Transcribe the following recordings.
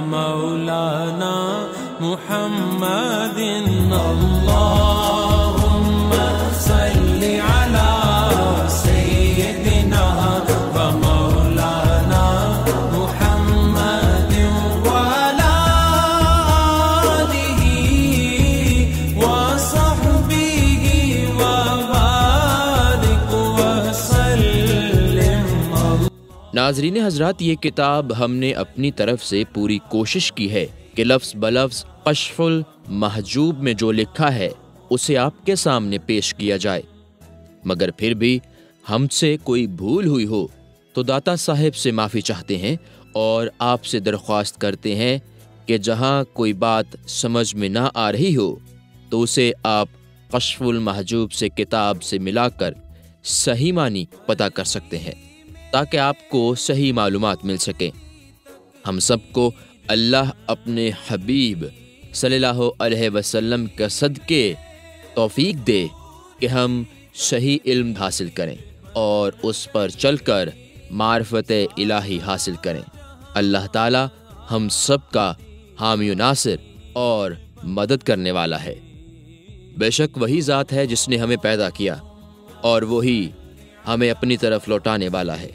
مولانا محمد الله नाजरीन हजरात ये किताब हमने अपनी तरफ से पूरी कोशिश की है कि लफ्ज बलफ्स कशफुल महजूब में जो लिखा है उसे आपके सामने पेश किया जाए मगर फिर भी हमसे कोई भूल हुई हो तो दाता साहब से माफ़ी चाहते हैं और आपसे दरख्वास्त करते हैं कि जहाँ कोई बात समझ में ना आ रही हो तो उसे आप कशफुल महजूब से किताब से मिलाकर सही मानी पता कर सकते हैं ताकि आपको सही मालूम मिल सके हम सबको अल्लाह अपने हबीब अलैहि वसल्लम के सदके तौफीक दे कि हम सही इल्म हासिल करें और उस पर चलकर मार्फत इलाही हासिल करें अल्लाह ताला हम सब का हामी नासिर और मदद करने वाला है बेशक वही ज़ात है जिसने हमें पैदा किया और वही हमें अपनी तरफ लौटाने वाला है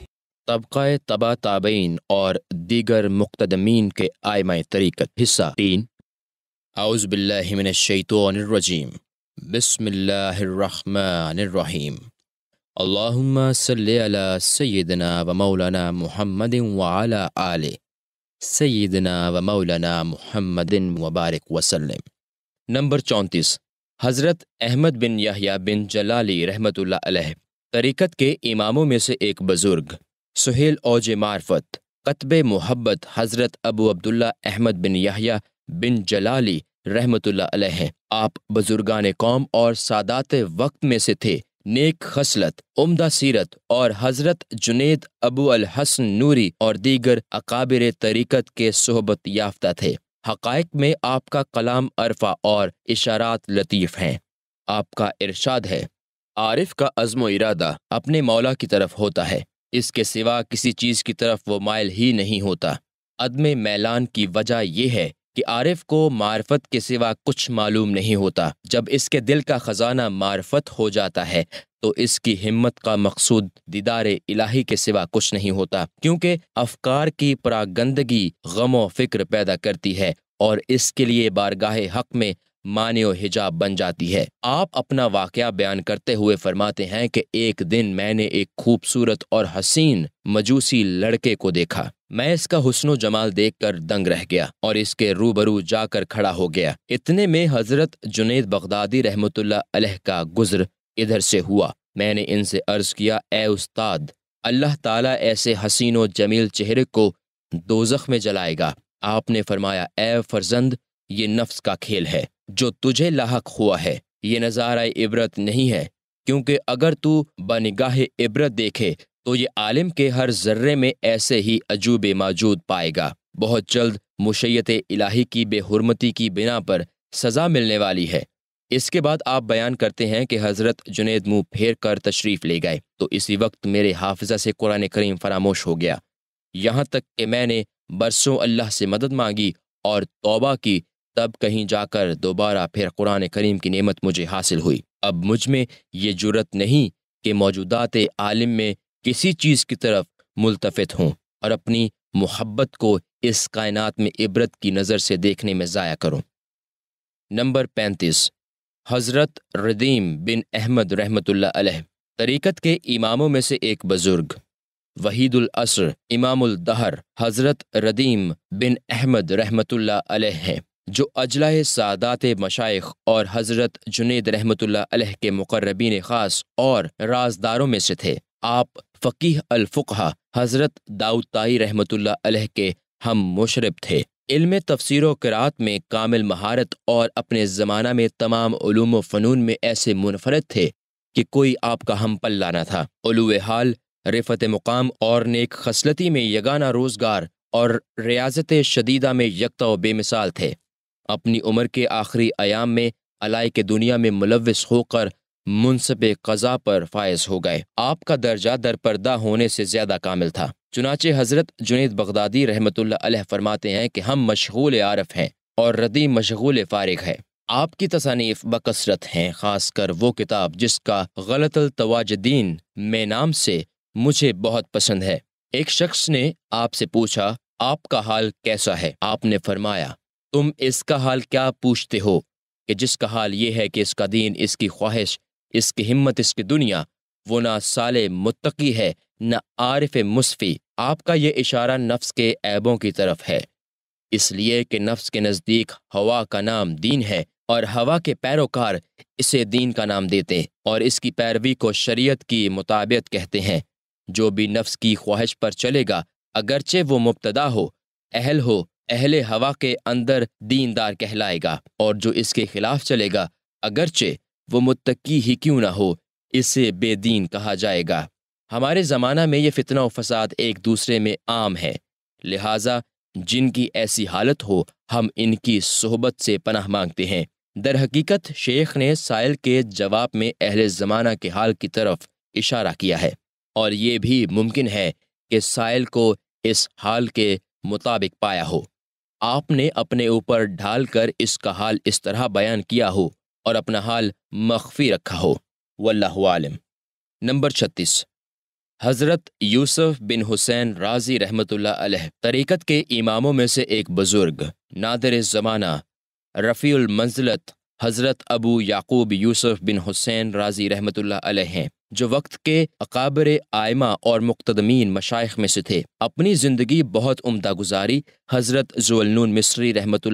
तबक़ा तबा ताबीन और दीगर मुक्तमीन के आयमा तरीक़त हिस्सा तीन आउज़बिल्लिमिनशैतरजीम बसमीम अल्लाम सल व मौलाना मुहमदिन वाला आल सदना व मौलाना मुहमदिन वबारक वसलम नंबर चौंतीस हज़रत अहमद बिन यहिया बिन जलाली रहमत तरीकत के इमामों में से एक बुज़ुर्ग सुहेल औज मार्फत कतब मोहब्बत हज़रत अबू अब्दुल्ला अहमद बिन याहिया बिन जलाली रहमतुल्ला हैं आप बुजुर्गान कौम और सादात वक्त में से थे नेक खसलत उम्दा सीरत और हज़रत जुनेद अबू अल हसन नूरी और दीगर अकाबिर तरीक़त के सोहबत याफ्ता थे हकायक में आपका कलाम अरफा और इशारात लतीफ़ हैं आपका इरशाद है आरिफ का अज़म इरादा अपने मौला की तरफ होता है इसके सिवा किसी चीज़ की तरफ वो मायल ही नहीं होता अदम मैलान की वजह यह है कि आरिफ को मार्फत के सिवा कुछ मालूम नहीं होता जब इसके दिल का ख़जाना मार्फत हो जाता है तो इसकी हिम्मत का मकसूद दीदार इलाही के सिवा कुछ नहीं होता क्योंकि अफकार की परागंदगी गमो फिक्र पैदा करती है और इसके लिए बारगाह हक में मान्यो हिजाब बन जाती है आप अपना वाक़ बयान करते हुए फरमाते हैं कि एक दिन मैंने एक खूबसूरत और हसीन मजूसी लड़के को देखा मैं इसका हुसनो जमाल देखकर दंग रह गया और इसके रूबरू जाकर खड़ा हो गया इतने में हजरत जुनेद बगदादी रहमतुल्ला अलह का गुजर इधर से हुआ मैंने इनसे अर्ज किया ए उस्ताद अल्लाह ताला ऐसे हसीनो जमील चेहरे को दोजख में जलाएगा आपने फरमाया ए फरजंद ये नफ्स का खेल है जो तुझे लाक हुआ है ये नज़ारा इबरत नहीं है क्योंकि अगर तू बनिगाह इबरत देखे तो ये आलिम के हर जर्रे में ऐसे ही अजूबे मौजूद पाएगा बहुत जल्द मुशैत इलाही की बेहरमती की बिना पर सज़ा मिलने वाली है इसके बाद आप बयान करते हैं कि हज़रत जुनेद मुंह फेर कर तशरीफ़ ले गए तो इसी वक्त मेरे हाफजा से कुरान करीम फरामोश हो गया यहाँ तक कि मैंने बरसों अल्लाह से मदद मांगी और तोबा की तब कहीं जाकर दोबारा फिर कुरान करीम की नेमत मुझे हासिल हुई अब मुझ में ये जरूरत नहीं कि मौजूदात आलिम में किसी चीज़ की तरफ मुलतफित हों और अपनी मोहब्बत को इस कायनात में इबरत की नज़र से देखने में ज़ाया करूँ नंबर पैंतीस हज़रत रदीम बिन अहमद रहमत तरीक़त के इमामों में से एक बुज़ुर्ग वहीदुल असर इमामुल दहर हज़रत रदीम बिन अहमद रहमत हैं जो अजला सादात मशाइ और हज़रत जुनेद रहमतुल्ला के मुकर्रबीन ख़ास और राजदारों में से थे आप फ़कीह अलफ़ा हज़रत दाऊद ताई रहमतुल्ला के हम मशरब थे इल्म तफसर करात में कामिल महारत और अपने ज़माना में तमाम व फ़नून में ऐसे मुनफरद थे कि कोई आपका हम पल लाना था हाल रिफत मुकाम और नेक खसलती में यगाना रोज़गार और रियाजत शदीदा में यकता व बेमिसाल थे अपनी उम्र के आखिरी आयाम में अलाई के दुनिया में मुलविस होकर मुनसब कज़ा पर फायज हो गए आपका दर्जा दरपर्दा होने से ज़्यादा कामिल था चुनाचे हज़रत जुनेद बगदादी रहमत फरमाते हैं कि हम मशगूल आरफ हैं और रदी मशगूल फारग है आपकी तसानीफ बकसरत हैं ख़ासकर वो किताब जिसका गलत तवाजदीन में नाम से मुझे बहुत पसंद है एक शख्स ने आपसे पूछा आपका हाल कैसा है आपने फरमाया तुम इसका हाल क्या पूछते हो कि जिसका हाल ये है कि इसका दीन इसकी ख्वाहिश इसकी हिम्मत इसकी दुनिया वो ना साले मुत्तकी है न आरिफ मुस्फी आपका ये इशारा नफ्स के ऐबों की तरफ है इसलिए कि नफ्स के नज़दीक हवा का नाम दीन है और हवा के पैरोकार इसे दीन का नाम देते हैं और इसकी पैरवी को शरीयत की मुताबियत कहते हैं जो भी नफ्स की ख्वाहिश पर चलेगा अगरचे वो मुबतदा हो अहल हो अहले हवा के अंदर दीनदार कहलाएगा और जो इसके खिलाफ चलेगा अगरचे वो मुत्तकी ही क्यों ना हो इसे बेदीन कहा जाएगा हमारे ज़माना में ये फितना व फसाद एक दूसरे में आम है लिहाजा जिनकी ऐसी हालत हो हम इनकी सोहबत से पनाह मांगते हैं दर हकीकत शेख ने साइल के जवाब में अहल ज़माना के हाल की तरफ इशारा किया है और ये भी मुमकिन है कि साइल को इस हाल के मुताबिक पाया हो आपने अपने ऊपर ढालकर इसका हाल इस तरह बयान किया हो और अपना हाल मख्फी रखा हो वल्लम नंबर छत्तीस हज़रत यूसुफ बिन हुसैन राजी रहमतुल्ला तरीक़त के इमामों में से एक बुज़ुर्ग नादर ज़माना रफ़ील मंजिलत हज़रत अबू याकूब यूसुफ बिन हुसैन राजी रहमत हैं जो वक्त के अकाबर आयमा और मुख्तदमीन मशाइ में से थे अपनी ज़िंदगी बहुत उम्दा गुजारी हज़रत जुअलनून मिस्री रहमत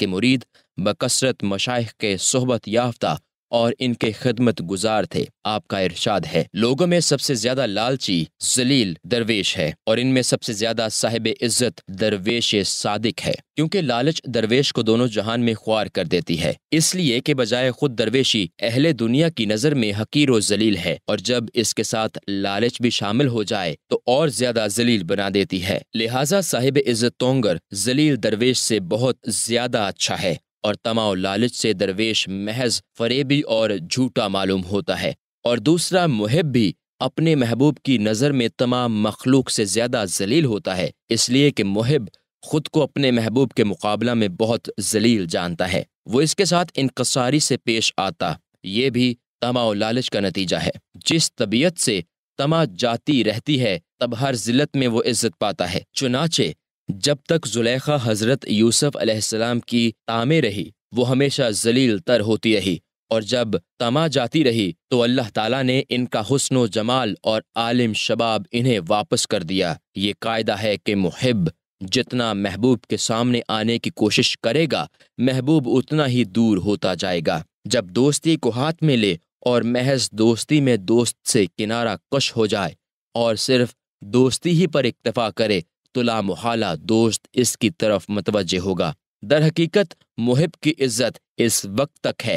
के मुरीद बकसरत मशाइ के सहबत याफ्ता और इनके खदमत गुजार थे आपका इरशाद है लोगों में सबसे ज्यादा लालची जलील दरवेश है और इनमें सबसे ज्यादा साहिब इज्जत दरवेश सादिक है क्योंकि लालच दरवेश को दोनों जहान में ख्वार कर देती है इसलिए के बजाय खुद दरवेशी अहले दुनिया की नज़र में हकीर व जलील है और जब इसके साथ लालच भी शामिल हो जाए तो और ज्यादा जलील बना देती है लिहाजा साहिब इज्जत तोंगर जलील दरवेश से बहुत ज्यादा अच्छा है और तमा लालच से दरवेश महज फरेबी और झूठा मालूम होता है और दूसरा मुहब भी अपने महबूब की नज़र में तमाम मखलूक से ज़्यादा जलील होता है इसलिए कि मुहब खुद को अपने महबूब के मुकाबला में बहुत जलील जानता है वो इसके साथ इनकसारी से पेश आता ये भी तमा लालच का नतीजा है जिस तबीयत से तमा जाती रहती है तब हर जिलत में वो इज्जत पाता है चुनाचे जब तक जुलेखा हज़रत यूसुफ अलैहिस्सलाम की तामे रही वो हमेशा जलील तर होती रही और जब तमा जाती रही तो अल्लाह ताला ने इनका हुसन जमाल और आलिम शबाब इन्हें वापस कर दिया ये कायदा है कि मुहब जितना महबूब के सामने आने की कोशिश करेगा महबूब उतना ही दूर होता जाएगा जब दोस्ती को हाथ में ले और महज दोस्ती में दोस्त से किनारा कश हो जाए और सिर्फ दोस्ती ही पर इक्तफा करे तुला मुहाला दोस्त इसकी तरफ मतवजह होगा दर हकीकत मुहिब की इज्जत इस वक्त तक है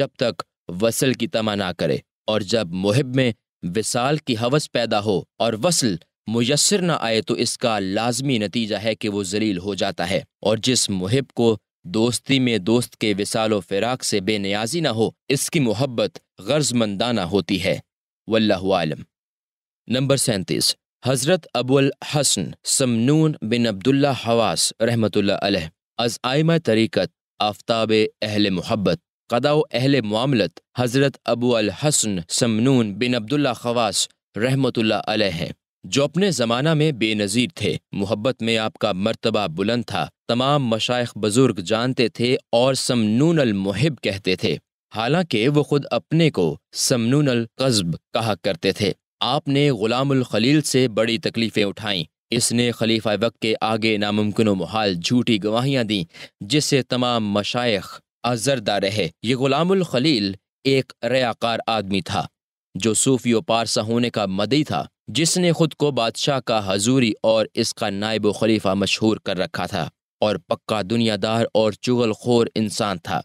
जब तक वसल की तमा ना करे और जब मुहिब में विसाल की हवस पैदा हो और वसल मुयसर ना आए तो इसका लाजमी नतीजा है कि वो जलील हो जाता है और जिस मुहिब को दोस्ती में दोस्त के विसाल फिराक से बेनियाजी ना हो इसकी मोहब्बत गर्जमंदाना होती है वल्लम नंबर सैंतीस हज़रत अबुल हसन समनून बिन अब्दुल्ला हवास रहमत अज़ तरीक़त आफ्ताब अहल मोहब्बत कदाओ अहल मामलत हज़रत अबू अल हसन समनून बिन अब्दुल्ला खवास रहमत हैं जो अपने ज़माना में बेनज़ीर थे मोहब्बत में आपका मर्तबा बुलंद था तमाम मशाइ बुज़ुर्ग जानते थे और समनून मुहिब कहते थे हालांकि वो खुद अपने को समनून अलकस्ब कहा करते थे आपने गुलामुल खलील से बड़ी तकलीफ़ें उठाईं इसने खलीफा वक्त के आगे नामुमकिन महाल झूठी गवाहियाँ दीं जिससे तमाम मशाइ अजरदा रहे ये गुलामुल खलील एक रयाकार आदमी था जो सूफी व पारसा होने का मदी था जिसने खुद को बादशाह का हजूरी और इसका नायब खलीफा मशहूर कर रखा था और पक्का दुनियादार और चुगलखोर इंसान था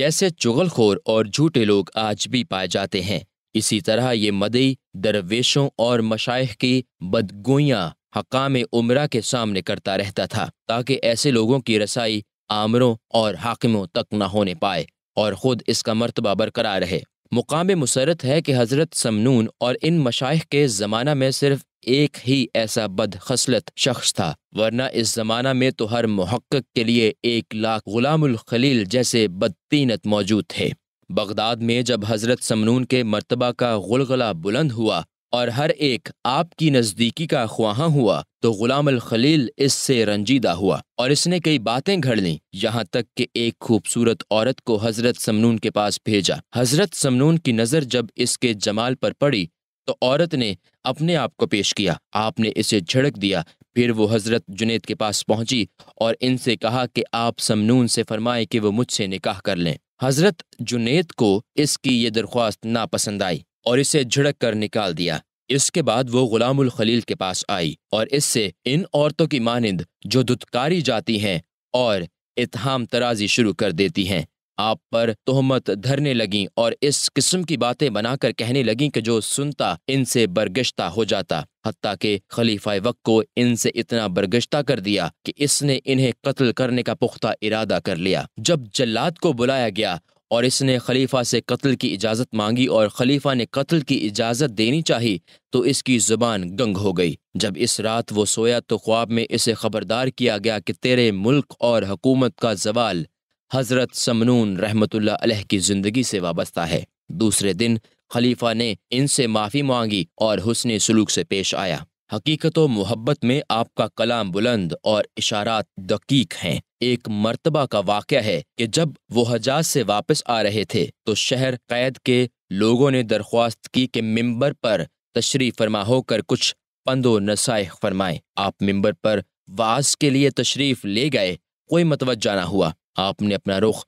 जैसे चुगलखोर और झूठे लोग आज भी पाए जाते हैं इसी तरह ये मदई दरवेशों और मशाइ की बदगोइयाँ हकाम उमरा के सामने करता रहता था ताकि ऐसे लोगों की रसाई आमरों और हाकिमों तक न होने पाए और ख़ुद इसका मरतबा बरकरार रहे मुकाम मुसरत है कि हज़रत समनून और इन मशाइ के ज़माना में सिर्फ एक ही ऐसा बदखसलत शख्स था वरना इस ज़माना में तो हर मुहक के लिए एक लाख गुलामुल खलील जैसे बदतीनत मौजूद थे बगदाद में जब हज़रत समनून के मरतबा का गुलगला बुलंद हुआ और हर एक आपकी नज़दीकी का ख्वाहां हुआ तो गुलाम अल खलील इससे रंजीदा हुआ और इसने कई बातें घड़ लीं यहाँ तक कि एक खूबसूरत औरत को हज़रत समनून के पास भेजा हज़रत समनून की नज़र जब इसके जमाल पर पड़ी तो औरत ने अपने आप को पेश किया आपने इसे झड़क दिया फिर वो हज़रत जुनेद के पास पहुंची और इनसे कहा कि आप समनून से फरमाए कि वो मुझसे निकाह कर लें हजरत जुनेद को इसकी ये दरख्वास्त नापसंद आई और इसे झड़क कर निकाल दिया इसके बाद वो गुलामुल खलील के पास आई और इससे इन औरतों की मानंद जो दुत्कारी जाती हैं और इतहाम तराजी शुरू कर देती हैं आप पर तोहमत धरने लगी और इस किस्म की बातें बनाकर कहने लगी कि जो सुनता इनसे बरगश्ता हो जाता हती के खलीफा वक्त को इनसे इतना बरगश्ता कर दिया कि इसने इन्हें कत्ल करने का पुख्ता इरादा कर लिया जब जल्लाद को बुलाया गया और इसने खलीफा से कत्ल की इजाज़त मांगी और खलीफा ने कत्ल की इजाज़त देनी चाहिए तो इसकी ज़ुबान गंग हो गई जब इस रात वो सोया तो ख्वाब में इसे खबरदार किया गया कि तेरे मुल्क और हकूमत का जवाल हज़रत समनून रहमतुल्ला अलह की ज़िंदगी से वाबस्ता है दूसरे दिन खलीफा ने इनसे माफ़ी मांगी और हुसन सलूक से पेश आया हकीकत मोहब्बत में आपका कलाम बुलंद और इशारात दकीक हैं एक मर्तबा का वाक़ है कि जब वो हजाज से वापस आ रहे थे तो शहर कैद के लोगों ने दरख्वास्त की कि मंबर पर तशरीफ फरमा होकर कुछ पंदो नसाए फरमाएं आप मंबर पर वाज के लिए तशरीफ ले गए कोई मतवजा ना हुआ आपने अपना रुख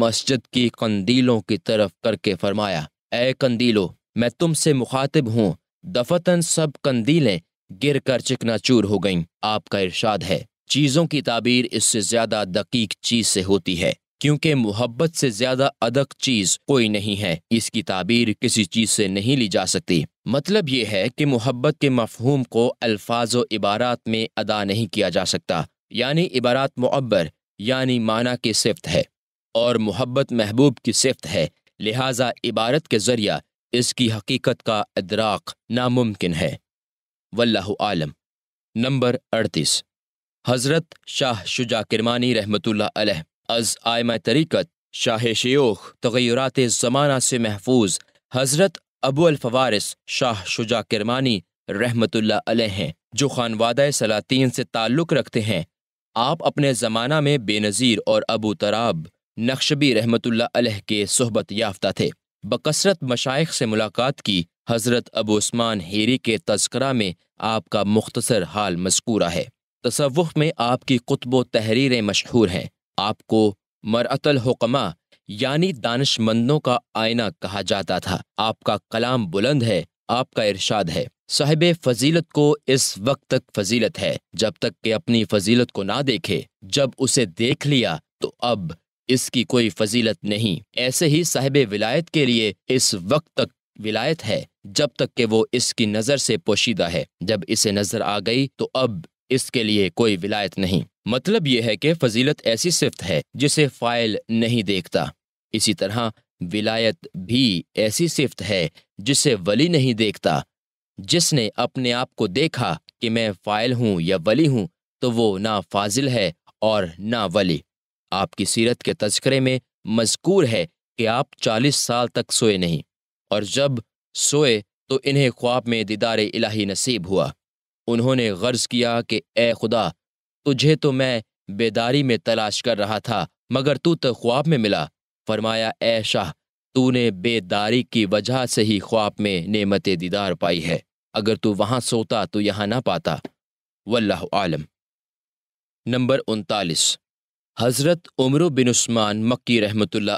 मस्जिद की कंदीलों की तरफ करके फरमाया ए कंदीलो मैं तुमसे मुखातिब हूँ दफतन सब कंदीलें गिर कर चिकनाचूर हो गईं आपका इरशाद है चीज़ों की ताबीर इससे ज़्यादा दकीक चीज़ से होती है क्योंकि मोहब्बत से ज्यादा अदक चीज कोई नहीं है इसकी ताबीर किसी चीज से नहीं ली जा सकती मतलब ये है कि मोहब्बत के मफहूम को अल्फाज इबारात में अदा नहीं किया जा सकता यानी इबारात मुअब्बर यानी माना की सिफत है और मोहब्बत महबूब की सिफत है लिहाजा इबारत के ज़रिया इसकी हकीकत का अदराक नामुमकिन है वल्लाह आलम नंबर अड़तीस हज़रत शाह शुजा किरमानी रहमत अज़ आयमा तरीक़त शाह शेख तगैरत ज़माना से महफूज हज़रत अबू अलफवारिस शाह शुजा किरमानी रहमत हैं जो खानवादा सलातीन से ताल्लुक़ रखते हैं आप अपने ज़माना में बेनज़ीर और अबू तराब नक्शबी रहमतुल्ला अलह के सहबत याफ्ता थे बकसरत मशाइ से मुलाकात की हज़रत अबूस्मान हेरी के तस्करा में आपका मुख्तसर हाल मस्कूरा है तसवुफ़ में आपकी कुतब तहरीरें मशहूर हैं आपको मरअतलहकमा यानी दानशमंदों का आयना कहा जाता था आपका कलाम बुलंद है आपका इरशाद है साहिब फजीलत को इस वक्त तक फजीलत है जब तक कि अपनी फजीलत को ना देखे जब उसे देख लिया तो अब इसकी कोई फजीलत नहीं ऐसे ही साहिब विलायत के लिए इस वक्त तक विलायत है जब तक कि वो इसकी नज़र से पोशीदा है जब इसे नज़र आ गई तो अब इसके लिए कोई विलायत नहीं मतलब यह है कि फजीलत ऐसी सिफत है जिसे फ़ाइल नहीं देखता इसी तरह विलायत भी ऐसी सिफत है जिसे वली नहीं देखता जिसने अपने आप को देखा कि मैं फाइल हूँ या वली हूँ तो वो ना फाजिल है और ना वली आपकी सीरत के तस्करे में मजकूर है कि आप चालीस साल तक सोए नहीं और जब सोए तो इन्हें ख्वाब में दीदार इलाही नसीब हुआ उन्होंने गर्ज किया कि ए खुदा तुझे तो मैं बेदारी में तलाश कर रहा था मगर तू तो ख्वाब में मिला फरमाया ए शाह तूने बेदारी की वजह से ही ख्वाब में नेमत दीदार पाई है अगर तू वहां सोता तो यहां ना पाता वल्लाह आलम नंबर उनतालीस हज़रत उमर बिन उस्मान मक्की रहमतुल्ला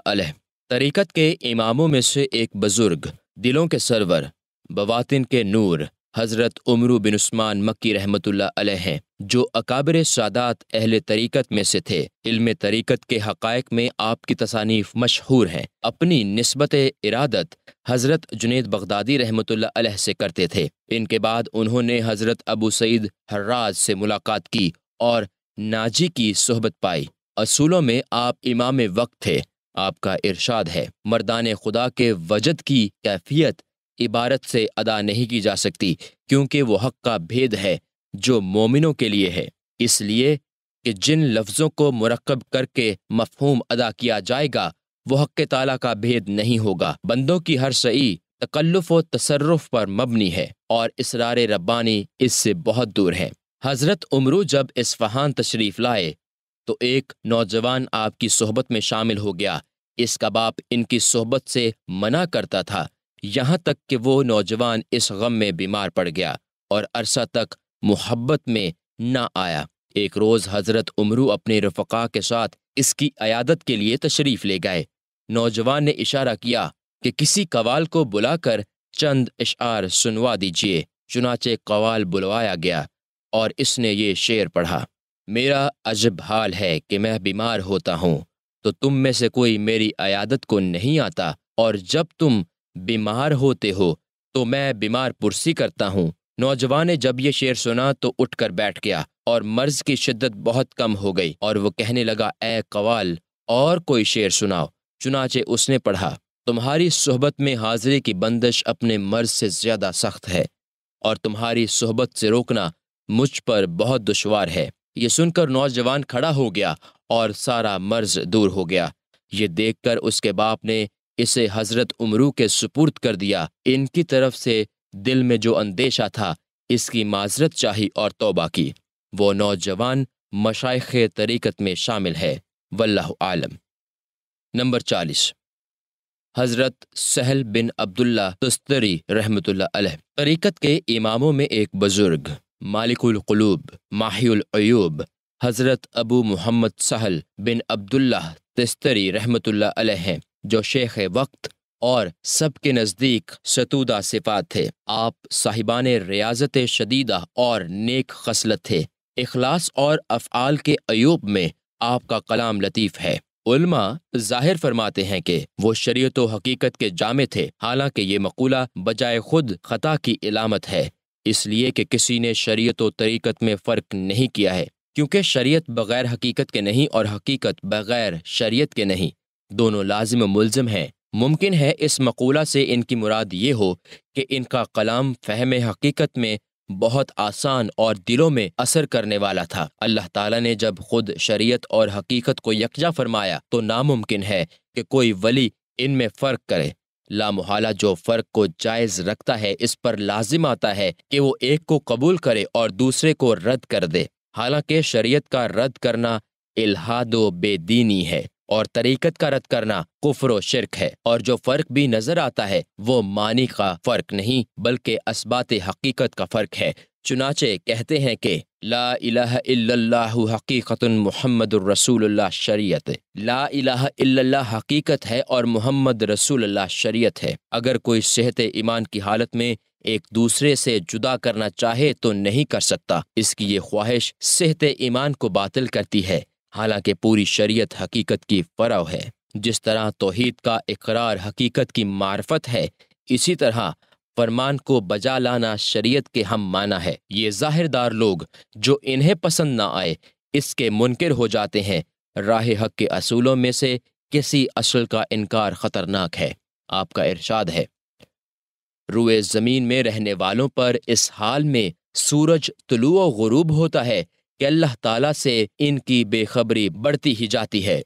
तरीक़त के इमामों में से एक बुज़ुर्ग दिलों के सरवर बवातिन के नूर हज़रत उमरु बिन उस्मान मक्की रहमतुल्ला हैं जो अकाबर सादात अहल तरीक़त में से थे इल्म तरीक़त के हक़ में आपकी तसानीफ़ मशहूर हैं अपनी नस्बत इरादत हज़रत जुनेद बगदादी रहमतुल्ला अलह से करते थे इनके बाद उन्होंने हज़रत अबू सईद हर्राज से मुलाकात की और नाजी की सहबत पाई असूलों में आप इमाम वक्त थे आपका इरशाद है मर्दान खुदा के वजद की कैफियत इबारत से अदा नहीं की जा सकती क्योंकि वो हक का भेद है जो मोमिनों के लिए है इसलिए कि जिन लफ्ज़ों को मरकब करके मफहूम अदा किया जाएगा वो हक ताला का भेद नहीं होगा बंदों की हर सई तकल्लुफ़ व तसरफ पर मबनी है और इसरार रब्बानी इससे बहुत दूर है हज़रत उमरू जब इसफहान तशरीफ़ लाए तो एक नौजवान आपकी सोहबत में शामिल हो गया इसका बाप इनकी सोहबत से मना करता था यहाँ तक कि वो नौजवान इस गम में बीमार पड़ गया और अरसा तक मोहब्बत में ना आया एक रोज़ हज़रत उमरू अपने रफ़ा के साथ इसकी अयादत के लिए तशरीफ़ ले गए नौजवान ने इशारा किया कि किसी कवाल को बुलाकर चंद इशार सुनवा दीजिए चुनाचे कवाल बुलवाया गया और इसने ये शेर पढ़ा मेरा अजब हाल है कि मैं बीमार होता हूँ तो तुम में से कोई मेरी अयादत को नहीं आता और जब तुम बीमार होते हो तो मैं बीमार पुरसी करता हूँ नौजवान ने जब ये शेर सुना तो उठकर बैठ गया और मर्ज की शिद्दत बहुत कम हो गई और वो कहने लगा ए कवाल और कोई शेर सुनाओ चुनाचे उसने पढ़ा तुम्हारी सोहबत में हाजिरी की बंदिश अपने मर्ज से ज़्यादा सख्त है और तुम्हारी सोहबत से रोकना मुझ पर बहुत दुशवार है ये सुनकर नौजवान खड़ा हो गया और सारा मर्ज दूर हो गया ये देखकर उसके बाप ने इसे हजरत उमरू के सुपुर्द कर दिया इनकी तरफ से दिल में जो अंदेशा था इसकी माजरत चाही और तोबा की वो नौजवान मशाइख तरीकत में शामिल है वल्लाह आलम नंबर चालीस हज़रत सहल बिन अब्दुल्ला तस्तरी रहमत तरीक़त के इमामों में एक बुज़ुर्ग कलूब माहूब हज़रत अबू मोहम्मद सहल बिन अब्दुल्ला तस्तरी रहमत हैं जो शेख वक्त और सबके नज़दीक सतूदा सिफात थे आप साहिबान रियाजत शदीदा और नेक खसलत थे अखलास और अफ़ाल के अयूब में आपका कलाम लतीफ़ है उल्मा जाहिर फरमाते हैं कि वो शरीयत हकीकत के जामे थे हालांकि ये मकूला बजाय खुद खता की इलामत है इसलिए कि किसी ने शरीयत तरीक़त में फ़र्क नहीं किया है क्योंकि शरीयत बगैर हकीकत के नहीं और हकीकत बगैर शरीयत के नहीं दोनों लाजिम मुलजम हैं मुमकिन है इस मकूला से इनकी मुराद ये हो कि इनका कलाम फहम हकीकत में बहुत आसान और दिलों में असर करने वाला था अल्लाह ताला ने जब खुद शरीयत और हकीकत को यकजा फरमाया तो नामुमकिन है कि कोई वली इनमें फ़र्क करे लामोहाला जो फ़र्क को जायज़ रखता है इस पर लाजिम आता है कि वो एक को कबूल करे और दूसरे को रद्द कर दे हालांकि शरीयत का रद्द करना इल्हाद बेदीनी है और तरीकत का रद्द करना कुफर शिरक है और जो फ़र्क भी नज़र आता है वो मानी का फ़र्क नहीं बल्कि इस्बात हकीकत का फ़र्क है चुनाचे कहते हैं कि ला हकीकत मोहम्मद रसूल शरीयत ला इलाह हकीकत है और मोहम्मद रसूल शरीयत है अगर कोई सेहत ईमान की हालत में एक दूसरे से जुदा करना चाहे तो नहीं कर सकता इसकी ये ख्वाहिश सेहत ईमान को बातिल करती है हालांकि पूरी शरीयत हकीकत की फरव है जिस तरह तोहहीद का इकरार हकीकत की मार्फत है इसी तरह फरमान को बजा लाना शरीयत के हम माना है ये जाहिरदार लोग जो इन्हें पसंद ना आए इसके मुनकर हो जाते हैं राह हक के असूलों में से किसी असल का इनकार ख़तरनाक है आपका इरशाद है रुए ज़मीन में रहने वालों पर इस हाल में सूरज तुलु व गरूब होता है कि अल्लाह ताला से इनकी बेखबरी बढ़ती ही जाती है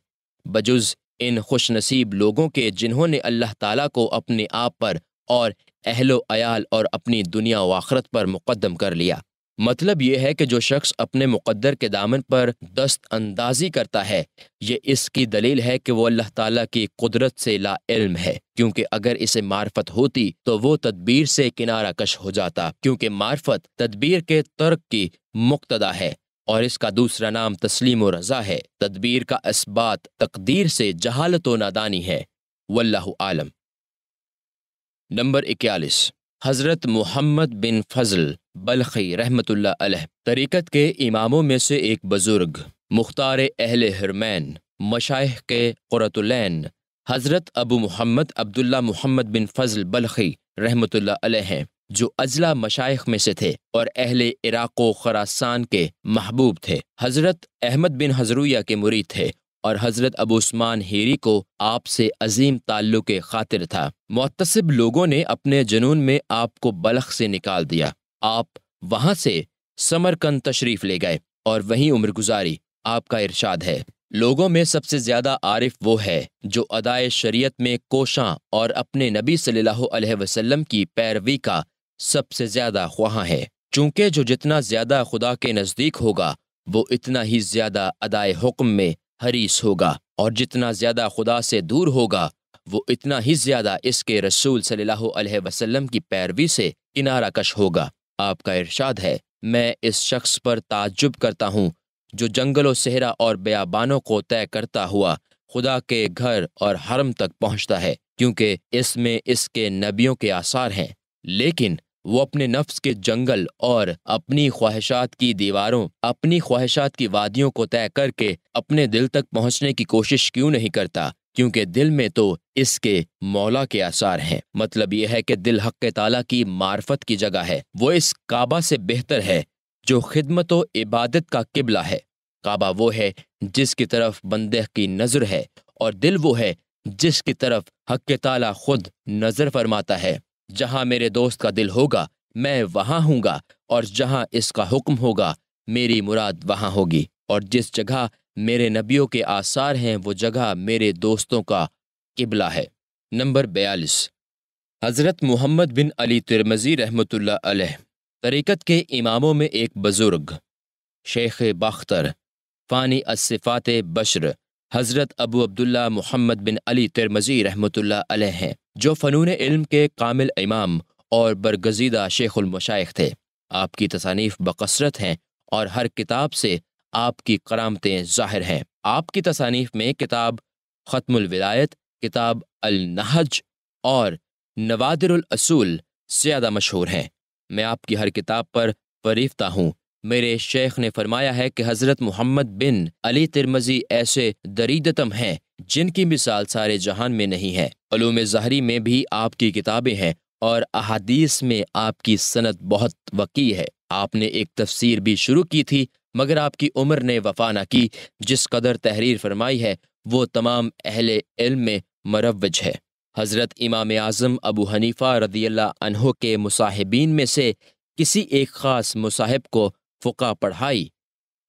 बजुज इन खुशनसीब लोगों के जिन्होंने अल्लाह ताला को अपने आप पर और अहलो अयाल और अपनी दुनिया वाखरत पर मुकदम कर लिया मतलब यह है कि जो शख्स अपने मुकद्दर के दामन पर दस्त अंदाजी करता है ये इसकी दलील है कि वो अल्लाह ताला की कुदरत से ला इल्म है क्योंकि अगर इसे मार्फत होती तो वो तदबीर से किनारा कश हो जाता क्योंकि मार्फत तदबीर के तर्क की मुक्तदा है और इसका दूसरा नाम तस्लीम व रजा है तदबीर का इस्बात तकदीर से जहालत व नादानी है वल्लाह आलम नंबर इक्यालीस हज़रत मोहम्मद बिन फजल बल्खी रहमत तरीक़त के इमामों में से एक बुज़ुर्ग मुख्तार अहल हरमैन मशाइ के क़ुरतुलैन हज़रत अबू मोहम्मद अब्दुल्ला मोहम्मद बिन फजल बल्खी रहमत हैं जो अजला मशाइ में से थे और अहले इराक व खरासान के महबूब थे हज़रत अहमद बिन हजरुया के मुरीद थे और हज़रत अबू उस्मान हीरी को आपसे अजीम ताल्लुक़ खातिर था मतसब लोगों ने अपने जुनून में आपको बलख से निकाल दिया आप वहाँ से समरकंद तशरीफ़ ले गए और वहीं उम्र गुजारी आपका इरशाद है लोगों में सबसे ज़्यादा आरिफ वो है जो अदाय शरीयत में कोशां और अपने नबी सल्लल्लाहु अलैहि वसल्लम की पैरवी का सबसे ज्यादा ख्वाह है चूंकि जो जितना ज्यादा खुदा के नज़दीक होगा वो इतना ही ज्यादा अदाए हुक्म में हरीस होगा और जितना ज्यादा खुदा से दूर होगा वो इतना ही ज्यादा इसके रसूल सल्लल्लाहु अलैहि वसल्लम की पैरवी से किनारा कश होगा आपका इरशाद है मैं इस शख्स पर ताज्जुब करता हूँ जो जंगलों सहरा और बयाबानों को तय करता हुआ खुदा के घर और हरम तक पहुँचता है क्योंकि इसमें इसके नबियों के आसार हैं लेकिन वो अपने नफ्स के जंगल और अपनी ख्वाहिशात की दीवारों अपनी ख्वाहिशात की वादियों को तय करके अपने दिल तक पहुंचने की कोशिश क्यों नहीं करता क्योंकि दिल में तो इसके मौला के आसार हैं मतलब यह है कि दिल हक ताला की मार्फत की जगह है वो इस काबा से बेहतर है जो खिदमत इबादत का किबला है काबा वो है जिसकी तरफ बंदे की नज़र है और दिल वो है जिसकी तरफ हक ताला खुद नज़र फरमाता है जहां मेरे दोस्त का दिल होगा मैं वहां हूंगा और जहां इसका हुक्म होगा मेरी मुराद वहां होगी और जिस जगह मेरे नबियों के आसार हैं वो जगह मेरे दोस्तों का किबला है नंबर बयालीस हज़रत मोहम्मद बिन अली तिरमज़ी रहमत तरीक़त के इमामों में एक बुज़ुर्ग शेख बाख्तर फ़ानी असफ़ात बशर हज़रत अबू अब्दुल्ला मोहम्मद बिन अली तिरमज़ी रहमत हैं जो फ़नून इल्म के कामिल इमाम और बरगजीदा शेखुलमशाइ थे आपकी तसानीफ बकसरत हैं और हर किताब से आपकी करामतें ज़ाहिर हैं आपकी तसानीफ में किताब खत्मायत किताब अलनहज और नवादरसूल ज़्यादा मशहूर हैं मैं आपकी हर किताब पर फ़रीफता हूँ मेरे शेख ने फरमाया है कि हज़रत मोहम्मद बिन अली तिरमजी ऐसे दरीदतम हैं जिनकी मिसाल सारे जहान में नहीं है अलूम जहरी में भी आपकी किताबें हैं और अहादीस में आपकी सनत बहुत वकी है आपने एक तफसीर भी शुरू की थी मगर आपकी उम्र ने वफा ना की जिस कदर तहरीर फरमाई है वो तमाम अहल इल्म में मरवज है हज़रत इमाम आज़म अबू हनीफ़ा रदी अनहों के मुसाहिबीन में से किसी एक ख़ास मुसाहिब को फ़ुका पढ़ाई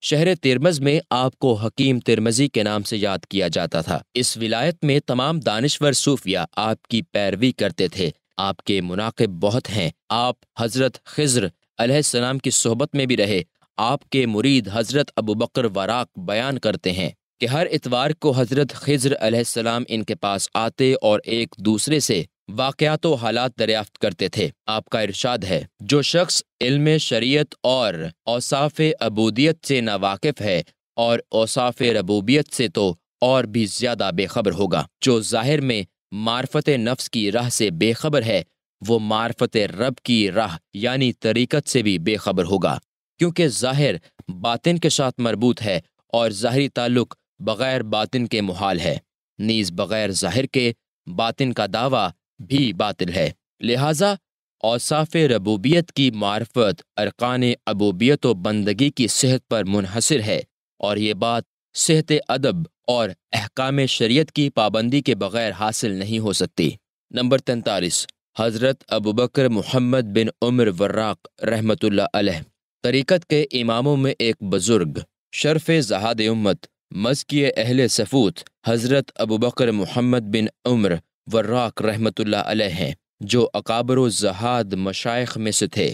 शहर तिरमज में आपको हकीम तिरमजी के नाम से याद किया जाता था इस विलायत में तमाम दानश्वर सूफिया आपकी पैरवी करते थे आपके मुनाकब बहुत हैं आप हज़रत खजर अलहसलाम की सोहबत में भी रहे आपके मुरीद हज़रत अबू बकर वराक बयान करते हैं कि हर इतवार को हज़रत खजर अलैहिस्सलाम इनके पास आते और एक दूसरे से वाक़ात हालात दरियाफ्त करते थे आपका इरशाद है जो शख्स इल्म शरीयत और औसाफ अबूदियत से नावाकिफ है और औसाफ रबूबियत से तो और भी ज़्यादा बेखबर होगा जो जाहिर में मार्फत नफ्स की राह से बेखबर है वो मार्फत रब की राह यानी तरीकत से भी बेखबर होगा क्योंकि जाहिर बातिन के साथ मरबूत है और ज़ाहरी ताल्लुक बग़ैर बातिन के मुहाल है नीज़ बग़ैर जाहिर के बातिन का दावा भी बातिल है लिहाजा औसाफ रबूबियत की मार्फत अरकान अबूबियत बंदगी की सेहत पर मुनहसर है और ये बात सेहत अदब और अहकाम शरीत की पाबंदी के बगैर हासिल नहीं हो सकती नंबर तैंतालीस हज़रत अबूबकर मोहम्मद बिन उम्र वर्राक रहमत तरीक़त के इमामों में एक बुज़ुर्ग शर्फ जहाद उम्मत मजकी अहल सफूत हज़रत अबूबकर मोहम्मद बिन उम्र वर्राक रहमतुल्ला अलैह हैं जो अकाबर जहाद मशाइ में से थे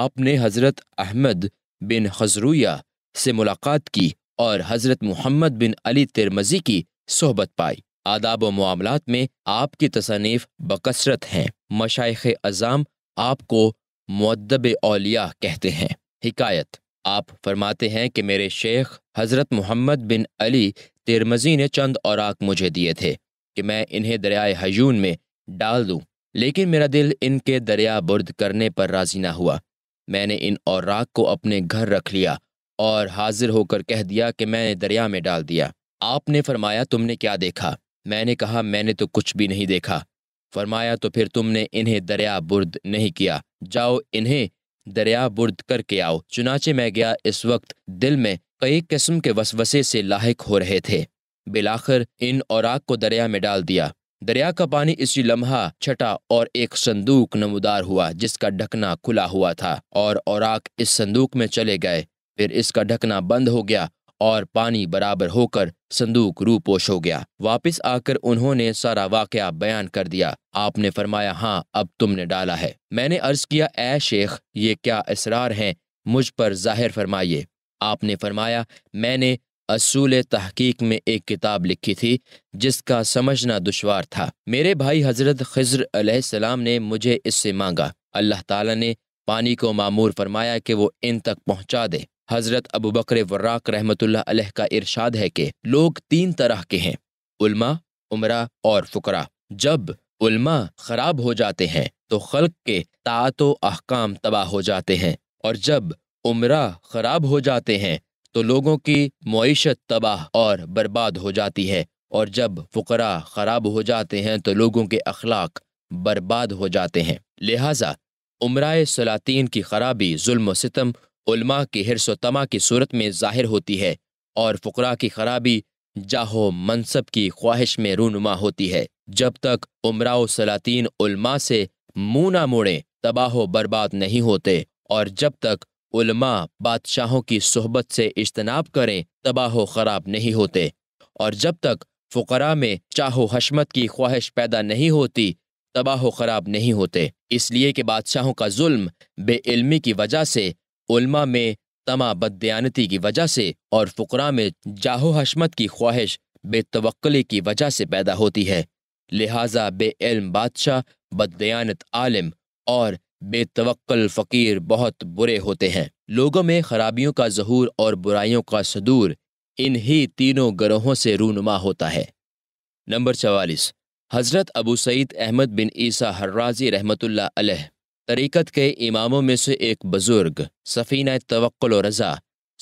आपने हज़रत अहमद बिन खजरूया से मुलाकात की और हज़रत मोहम्मद बिन अली तिरमजी की सोहबत पाई आदाब व में आपकी तसनीफ़ बकसरत हैं मशाइ अज़ाम आपको मुद्दब अलिया कहते हैं हिकायत आप फरमाते हैं कि मेरे शेख हज़रत मोहम्मद बिन अली तिरमजी ने चंद और मुझे दिए थे कि मैं इन्हें दरियाए हजून में डाल दूं लेकिन मेरा दिल इनके दरिया बुर्द करने पर राजी ना हुआ मैंने इन और राख को अपने घर रख लिया और हाजिर होकर कह दिया कि मैंने दरिया में डाल दिया आपने फरमाया तुमने क्या देखा मैंने कहा मैंने तो कुछ भी नहीं देखा फरमाया तो फिर तुमने इन्हें दरिया बुर्द नहीं किया जाओ इन्हें दरिया बुर्द करके आओ चुनाचे मैं गया इस वक्त दिल में कई किस्म के वसवसे से लाक हो रहे थे बिलाखिर इन औराक को दरिया में डाल दिया दरिया का पानी इसी लम्हा छटा और एक संदूक नमदार हुआ जिसका ढकना खुला हुआ था और औराक इस संदूक में चले गए फिर इसका ढकना बंद हो गया और पानी बराबर होकर संदूक रूपोश हो गया वापस आकर उन्होंने सारा वाकया बयान कर दिया आपने फरमाया हाँ अब तुमने डाला है मैंने अर्ज किया ए शेख ये क्या इसरार हैं मुझ पर जाहिर फरमाइए आपने फरमाया मैंने असूल तहकीक में एक किताब लिखी थी जिसका समझना दुशवार था मेरे भाई हज़रत खजर अलैहिस्सलाम ने मुझे इससे मांगा अल्लाह ताला ने पानी को मामूर फरमाया कि वो इन तक पहुंचा दे हज़रत अबू बकर वर्राक रहमतुल्लाह अलैह का इरशाद है कि लोग तीन तरह के हैं उल्मा उमरा और फुकरा जब उल्मा ख़राब हो जाते हैं तो खल्क के तातो अहकाम तबाह हो जाते हैं और जब उमरा ख़राब हो जाते हैं तो लोगों की मीशत तबाह और बर्बाद हो जाती है और जब फकरा ख़राब हो जाते हैं तो लोगों के अखलाक बर्बाद हो जाते हैं लिहाजा उम्र सलातीन की खराबी जुल्म की हिरस तमा की सूरत में ज़ाहिर होती है और फकरा की खराबी जाहो मनसब की ख्वाहिश में रूनुमा होती है जब तक उम्र सलातीन उल्मा से मुँह ना मोड़े तबाह बर्बाद नहीं होते और जब तक उलमा बादशाहों की सोहबत से इज्तनाब करें तबाह खराब नहीं होते और जब तक फ़ुकरा में चाहो हशमत की ख्वाहिश पैदा नहीं होती तबाह खराब नहीं होते इसलिए कि बादशाहों का जुल्म बेइल्मी की वजह से उलमा में तमा बदयानती की वजह से और फ़ुकरा में जाहो हशमत की ख्वाहिश बेतवक्ली की वजह से पैदा होती है लिहाजा बेइल्म बादशाह बदयानत आलिम और बेतवक्ल फ़कीर बहुत बुरे होते हैं लोगों में खराबियों का जहूर और बुराइयों का सदूर ही तीनों ग्रहों से रूनुमा होता है नंबर चवालीस हज़रत अबू सईद अहमद बिन ईसा हर्राजी रहमतुल्ला अलह तरीक़त के इमामों में से एक बुज़ुर्ग सफ़ीना तवक्ल रज़ा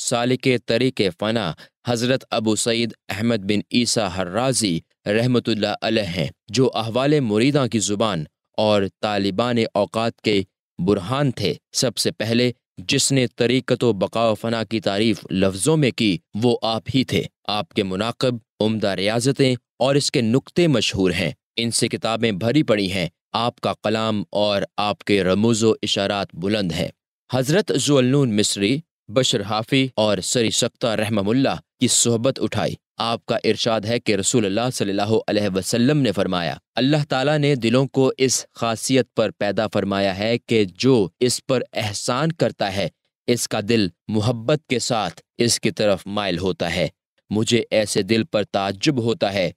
सालिक तरीक़ फ़ना हज़रत अबू सईद अहमद बिन ईसा हर्राजी रहमतुल्ला अलह हैं जो अहवाल मुरीदा की ज़ुबान और तालिबान अवकात के बुरहान थे सबसे पहले जिसने तरीक़त बकाव फ़ना की तारीफ लफ्ज़ों में की वो आप ही थे आपके मुनाकब उमदा रियाजतें और इसके नुकते मशहूर हैं इनसे किताबें भरी पड़ी हैं आपका कलाम और आपके रमूज़ इशारात बुलंद हैं हज़रत जुअलनून मिसरी बशर हाफ़ी और सरी सक्ता रहमुल्ला की सोहबत उठाई आपका इरशाद है कि रसूल सल्लल्लाहु अलैहि वसल्लम ने फरमाया अल्लाह ताला ने दिलों को इस खासियत पर पैदा फरमाया है कि जो इस पर एहसान करता है इसका दिल मोहब्बत के साथ इसकी तरफ माइल होता है मुझे ऐसे दिल पर ताज्जुब होता है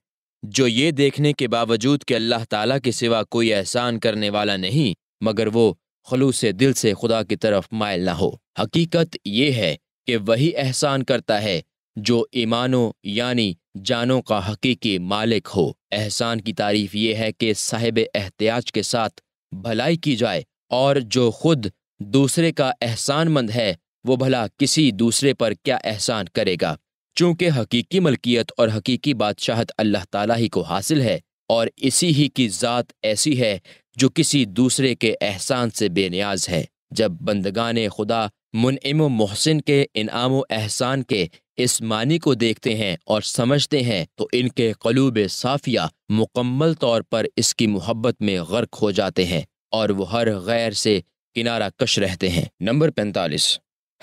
जो ये देखने के बावजूद कि अल्लाह ताला के सिवा कोई एहसान करने वाला नहीं मगर वो खलूस दिल से खुदा की तरफ मायल ना हो हकीकत ये है कि वही एहसान करता है जो ईमानों यानी जानों का हकीकी मालिक हो एहसान की तारीफ ये है कि साहिब एहतियाज के साथ भलाई की जाए और जो खुद दूसरे का एहसान मंद है वो भला किसी दूसरे पर क्या एहसान करेगा चूंकि हकीकी मलकियत और हकीकी बादशाहत अल्लाह ताला ही को हासिल है और इसी ही की ज़ात ऐसी है जो किसी दूसरे के एहसान से बेनियाज है जब बंदगान खुदा मुनम मोहसिन के इनाम एहसान के इस मानी को देखते हैं और समझते हैं तो इनके कलूब साफिया मुकम्मल तौर पर इसकी मोहब्बत में गर्क हो जाते हैं और वह हर गैर से किनारा कश रहते हैं नंबर पैंतालीस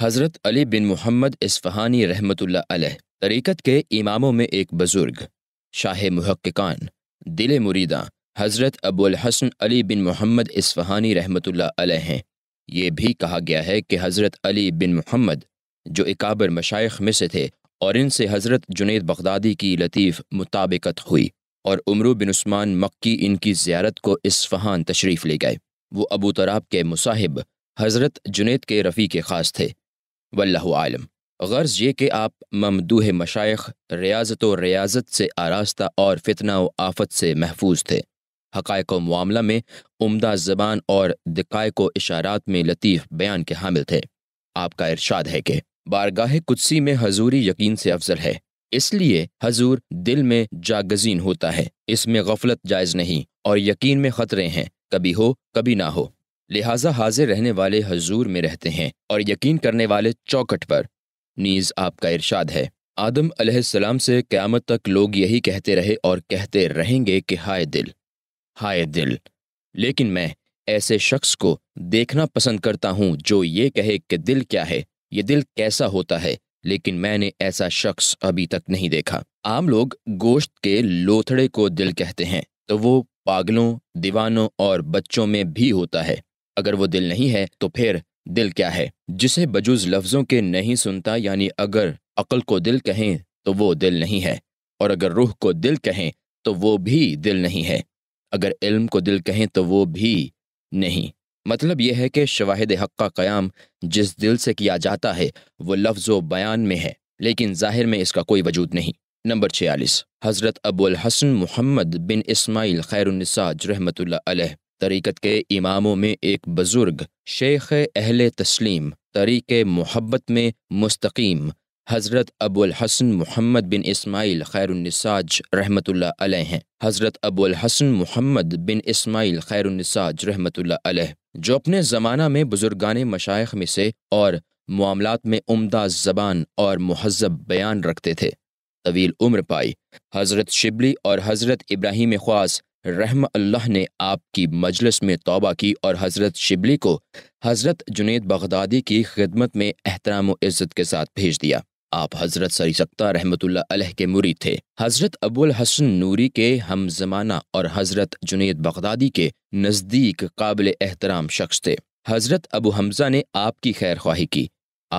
हज़रत अली बिन मोहम्मद इसफ़हानी रहमत तरीक़त के इमामों में एक बुज़ुर्ग शाह मुहक्कान दिल मुरीदा हज़रत अबुल हसन अली बिन मोहम्मद इसफ़हानी रहमत हैं ये भी कहा गया है कि हज़रत अली बिन मोहम्मद जो इकाबर मशाइ में से थे और इनसे हज़रत जुनेद बगदादी की लतीफ़ मुताबिकत हुई और उमरू बिन उस्मान मक्की इनकी ज्यारत को इस्फहान तशरीफ़ ले गए वो अबू तराब के मुसाहिब हज़रत जुनेद के रफ़ी के ख़ास थे वल्लह आलम गर्ज़ ये कि आप ममदूह मशाइ रियाजत व रियाजत से आरास्ता और फितना व आफत से महफूज थे हक़ मामला में उमदा ज़बान और दिकाय को इशारात में लतीफ़ बयान के हामिल थे आपका इरशाद है कि बारगाह कुदसी में हजूरी यकीन से अफजल है इसलिए हजूर दिल में जागजीन होता है इसमें गफलत जायज नहीं और यकीन में खतरे हैं कभी हो कभी ना हो लिहाजा हाजिर रहने वाले हजूर में रहते हैं और यकीन करने वाले चौकट पर नीज आपका इरशाद है आदम अलैहिस्सलाम से क़्यामत तक लोग यही कहते रहे और कहते रहेंगे कि हाय दिल हाय दिल लेकिन मैं ऐसे शख्स को देखना पसंद करता हूँ जो ये कहे कि दिल क्या है ये दिल कैसा होता है लेकिन मैंने ऐसा शख्स अभी तक नहीं देखा आम लोग गोश्त के लोथड़े को दिल कहते हैं तो वो पागलों दीवानों और बच्चों में भी होता है अगर वो दिल नहीं है तो फिर दिल क्या है जिसे बजुज लफ्जों के नहीं सुनता यानी अगर अकल को दिल कहें तो वो दिल नहीं है और अगर रूह को दिल कहें तो वो भी दिल नहीं है अगर इल्म को दिल कहें तो वो भी नहीं मतलब यह है कि शवाहद हक का क्याम जिस दिल से किया जाता है वो लफ्ज़ बयान में है लेकिन ज़ाहिर में इसका कोई वजूद नहीं नंबर छियालीस हज़रत अबुल हसन मोहम्मद बिन इसमाइल खैरसाज रहमत तरीक़त के इमामों में एक बुज़ुर्ग शेख अहल तस्लीम तरीक़ मोहब्बत में मुस्तकीम हज़रत अबुल हसन मोहम्मद बिन इसमाइल खैरसाज रहमत हैं हज़रत अबुल हसन मोहम्मद बिन इसमाइल खैरसाज रहमत जो अपने ज़माना में बुजुर्गान मशाइ में से और मामलात में उम्दा ज़बान और महजब बयान रखते थे तवील उम्र पाई हज़रत शिबली और हज़रत इब्राहिम ख्वास रहम अल्लाह ने आपकी मजलिस में तोबा की और हज़रत शिबली को हज़रत जुनेद बगदादी की खिदमत में एहतराम इज़्ज़त के साथ भेज दिया आप हज़रत सरी सकता रहमतुल्ला अलह के मुरीद थे हज़रत अबुल हसन नूरी के हम जमाना और हज़रत जुनेद बगदादी के नज़दीक काबिल एहतराम शख्स थे हज़रत अबू हमज़ा ने आपकी खैर ख्वाही की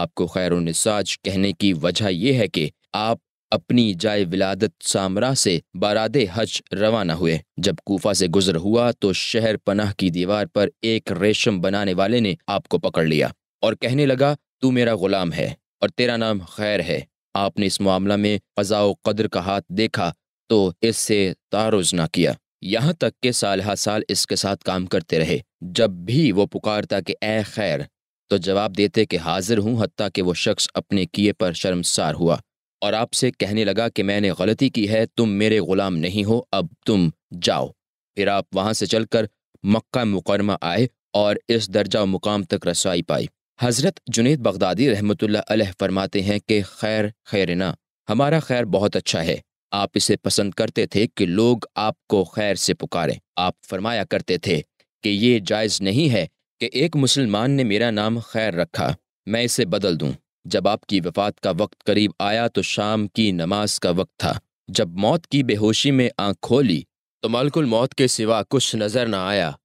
आपको खैर नसाज कहने की वजह यह है कि आप अपनी जाय विलादत सामरा से बाराद हज रवाना हुए जब कोफा से गुजर हुआ तो शहर पनाह की दीवार पर एक रेशम बनाने वाले ने आपको पकड़ लिया और कहने लगा तू मेरा गुलाम है और तेरा नाम खैर है आपने इस मामला में फ़जा कदर का हाथ देखा तो इससे तारुज ना किया यहाँ तक के साल हा साल इसके साथ काम करते रहे जब भी वो पुकारता कि ए खैर तो जवाब देते कि हाजिर हूँ हती कि वो शख्स अपने किए पर शर्मसार हुआ और आपसे कहने लगा कि मैंने गलती की है तुम मेरे ग़ुलाम नहीं हो अब तुम जाओ फिर आप वहाँ से चलकर मक्का मुकरमा आए और इस दर्जा मुकाम तक रसोई पाई हज़रत जुनेद बगदादी रहमत फरमाते हैं कि खैर खैर ना हमारा खैर बहुत अच्छा है आप इसे पसंद करते थे कि लोग आपको खैर से पुकारें आप फरमाया करते थे कि ये जायज़ नहीं है कि एक मुसलमान ने मेरा नाम खैर रखा मैं इसे बदल दूं जब आपकी वफात का वक्त करीब आया तो शाम की नमाज का वक्त था जब मौत की बेहोशी में आंख खोली तो मलकुल मौत के सिवा कुछ नज़र न आया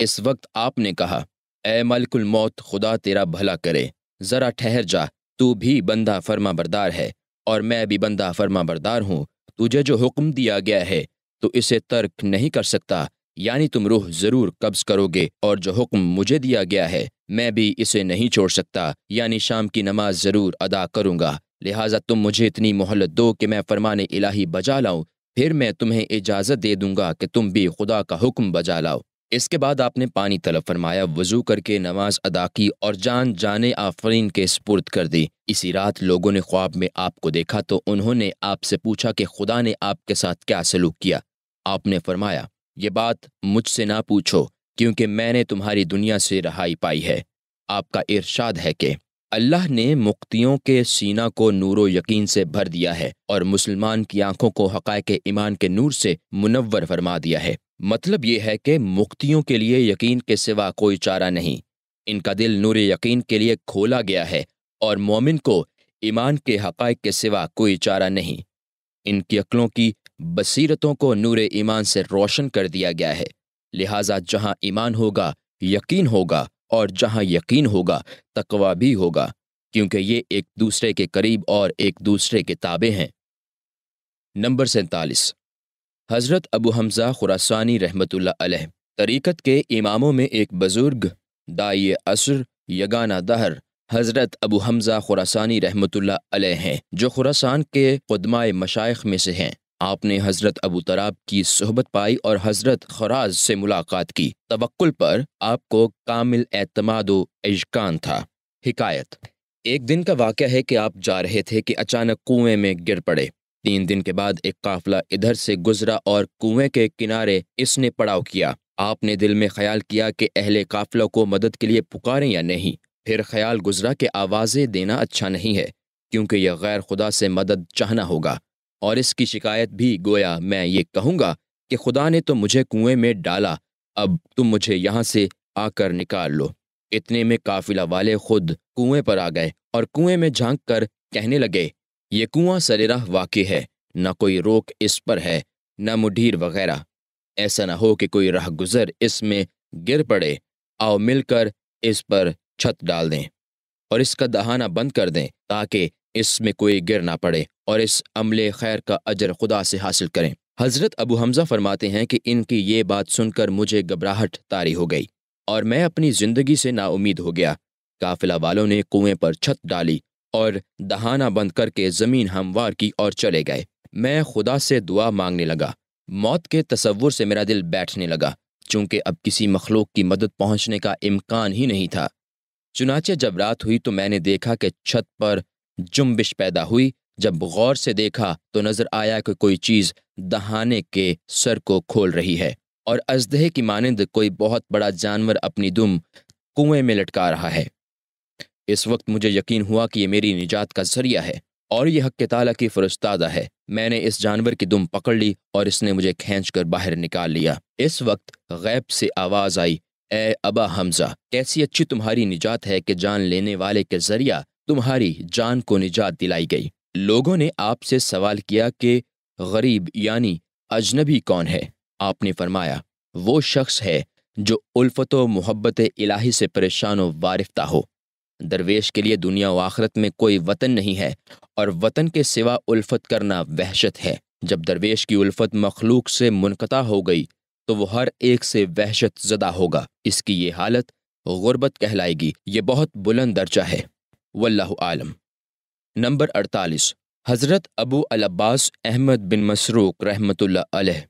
इस वक्त आपने कहा ए मलकुल मौत खुदा तेरा भला करे ज़रा ठहर जा तू भी बंदा फर्मा बरदार है और मैं भी बंदा फर्मा बरदार हूँ तुझे जो हुक्म दिया गया है तो इसे तर्क नहीं कर सकता यानी तुम रूह ज़रूर कब्ज़ करोगे और जो हुक्म मुझे दिया गया है मैं भी इसे नहीं छोड़ सकता यानी शाम की नमाज ज़रूर अदा करूँगा लिहाजा तुम मुझे इतनी मोहलत दो कि मैं फरमान इलाही बजा लाऊं फिर मैं तुम्हें इजाज़त दे दूंगा कि तुम भी खुदा का हुक्म बजा लाओ इसके बाद आपने पानी तलब फरमाया वजू करके नमाज अदा की और जान जाने आफरीन के स्पुर्द कर दी इसी रात लोगों ने ख्वाब में आपको देखा तो उन्होंने आपसे पूछा कि खुदा ने आपके साथ क्या सलूक किया आपने फरमाया ये बात मुझसे ना पूछो क्योंकि मैंने तुम्हारी दुनिया से रहाई पाई है आपका इरशाद है कि अल्लाह ने मुक्तियों के सीना को नूर यकीन से भर दिया है और मुसलमान की आंखों को हक़ के ईमान के नूर से मुनवर फरमा दिया है मतलब यह है कि मुक्तियों के लिए यकीन के सिवा कोई चारा नहीं इनका दिल नूर यकीन के लिए खोला गया है और मोमिन को ईमान के हक़ के सिवा कोई चारा नहीं इनकी अक्लों की बसीरतों को नूर ईमान से रोशन कर दिया गया है लिहाजा जहाँ ईमान होगा यकीन होगा और जहाँ यकीन होगा तकवा भी होगा क्योंकि ये एक दूसरे के करीब और एक दूसरे के ताबे हैं नंबर सैंतालीस हज़रत अबू हमज़ा खुरासानी रहमत तरीक़त के इमामों में एक बुज़ुर्ग दाई असर यगाना दहर हज़रत अबू हमज़ा खुरासानी रहमत हैं जो खुरासान के खुदमा मशाइ में से हैं आपने हज़रत अबू तराब की सहबत पाई और हज़रत खराज से मुलाकात की तवक्ल पर आपको कामिल एतमाद इजकान था हिकायत एक दिन का वाक़ है कि आप जा रहे थे कि अचानक कुएं में गिर पड़े तीन दिन के बाद एक काफिला इधर से गुजरा और कुएं के किनारे इसने पड़ाव किया आपने दिल में ख्याल किया कि अहले काफिलों को मदद के लिए पुकारें या नहीं फिर ख्याल गुजरा कि आवाज़ें देना अच्छा नहीं है क्योंकि यह गैर खुदा से मदद चाहना होगा और इसकी शिकायत भी गोया मैं ये कहूँगा कि खुदा ने तो मुझे कुएं में डाला अब तुम मुझे यहाँ से आकर निकाल लो इतने में काफिला वाले खुद कुएं पर आ गए और कुएं में झांक कर कहने लगे ये कुआं सरेराह वाक़ है न कोई रोक इस पर है न मुढीर वगैरह ऐसा ना हो कि कोई राह गुजर इसमें गिर पड़े आओ मिलकर इस पर छत डाल दें और इसका दहाना बंद कर दें ताकि इसमें कोई गिर ना पड़े और इस अमले खैर का अजर खुदा से हासिल करें हज़रत अबू हमज़ा फरमाते हैं कि इनकी ये बात सुनकर मुझे घबराहट तारी हो गई और मैं अपनी ज़िंदगी से नाउमीद हो गया काफिला वालों ने कुएं पर छत डाली और दहाना बंद करके ज़मीन हमवार की और चले गए मैं खुदा से दुआ मांगने लगा मौत के तस्वुर से मेरा दिल बैठने लगा चूंकि अब किसी मखलूक की मदद पहुँचने का इम्कान ही नहीं था चुनाचे जब रात हुई तो मैंने देखा कि छत पर जुम्बिश पैदा हुई जब गौर से देखा तो नज़र आया कि कोई चीज़ दहाने के सर को खोल रही है और अजदहे की मानंद कोई बहुत बड़ा जानवर अपनी दुम कुएं में लटका रहा है इस वक्त मुझे यकीन हुआ कि ये मेरी निजात का जरिया है और ये हक ताला की फरुस्तादा है मैंने इस जानवर की दुम पकड़ ली और इसने मुझे खींच कर बाहर निकाल लिया इस वक्त गैब से आवाज़ आई ए अबा हमज़ा कैसी अच्छी तुम्हारी निजात है कि जान लेने वाले के जरिया तुम्हारी जान को निजात दिलाई गई लोगों ने आपसे सवाल किया कि गरीब यानी अजनबी कौन है आपने फरमाया वो शख्स है जो उल्फत मोहब्बत इलाही से परेशान वारिफ्ता हो दरवेश के लिए दुनिया व आखरत में कोई वतन नहीं है और वतन के सिवा उल्फत करना वहशत है जब दरवेश की उल्फत मखलूक से मुनकता हो गई तो वह हर एक से वहशत ज़दा होगा इसकी ये हालत गुर्बत कहलाएगी ये बहुत बुलंद दर्जा है वल्लाह आलम नंबर अड़तालीस हज़रत अबू अलब्बास अहमद बिन मसरूक रहमतुल्लाह अलैह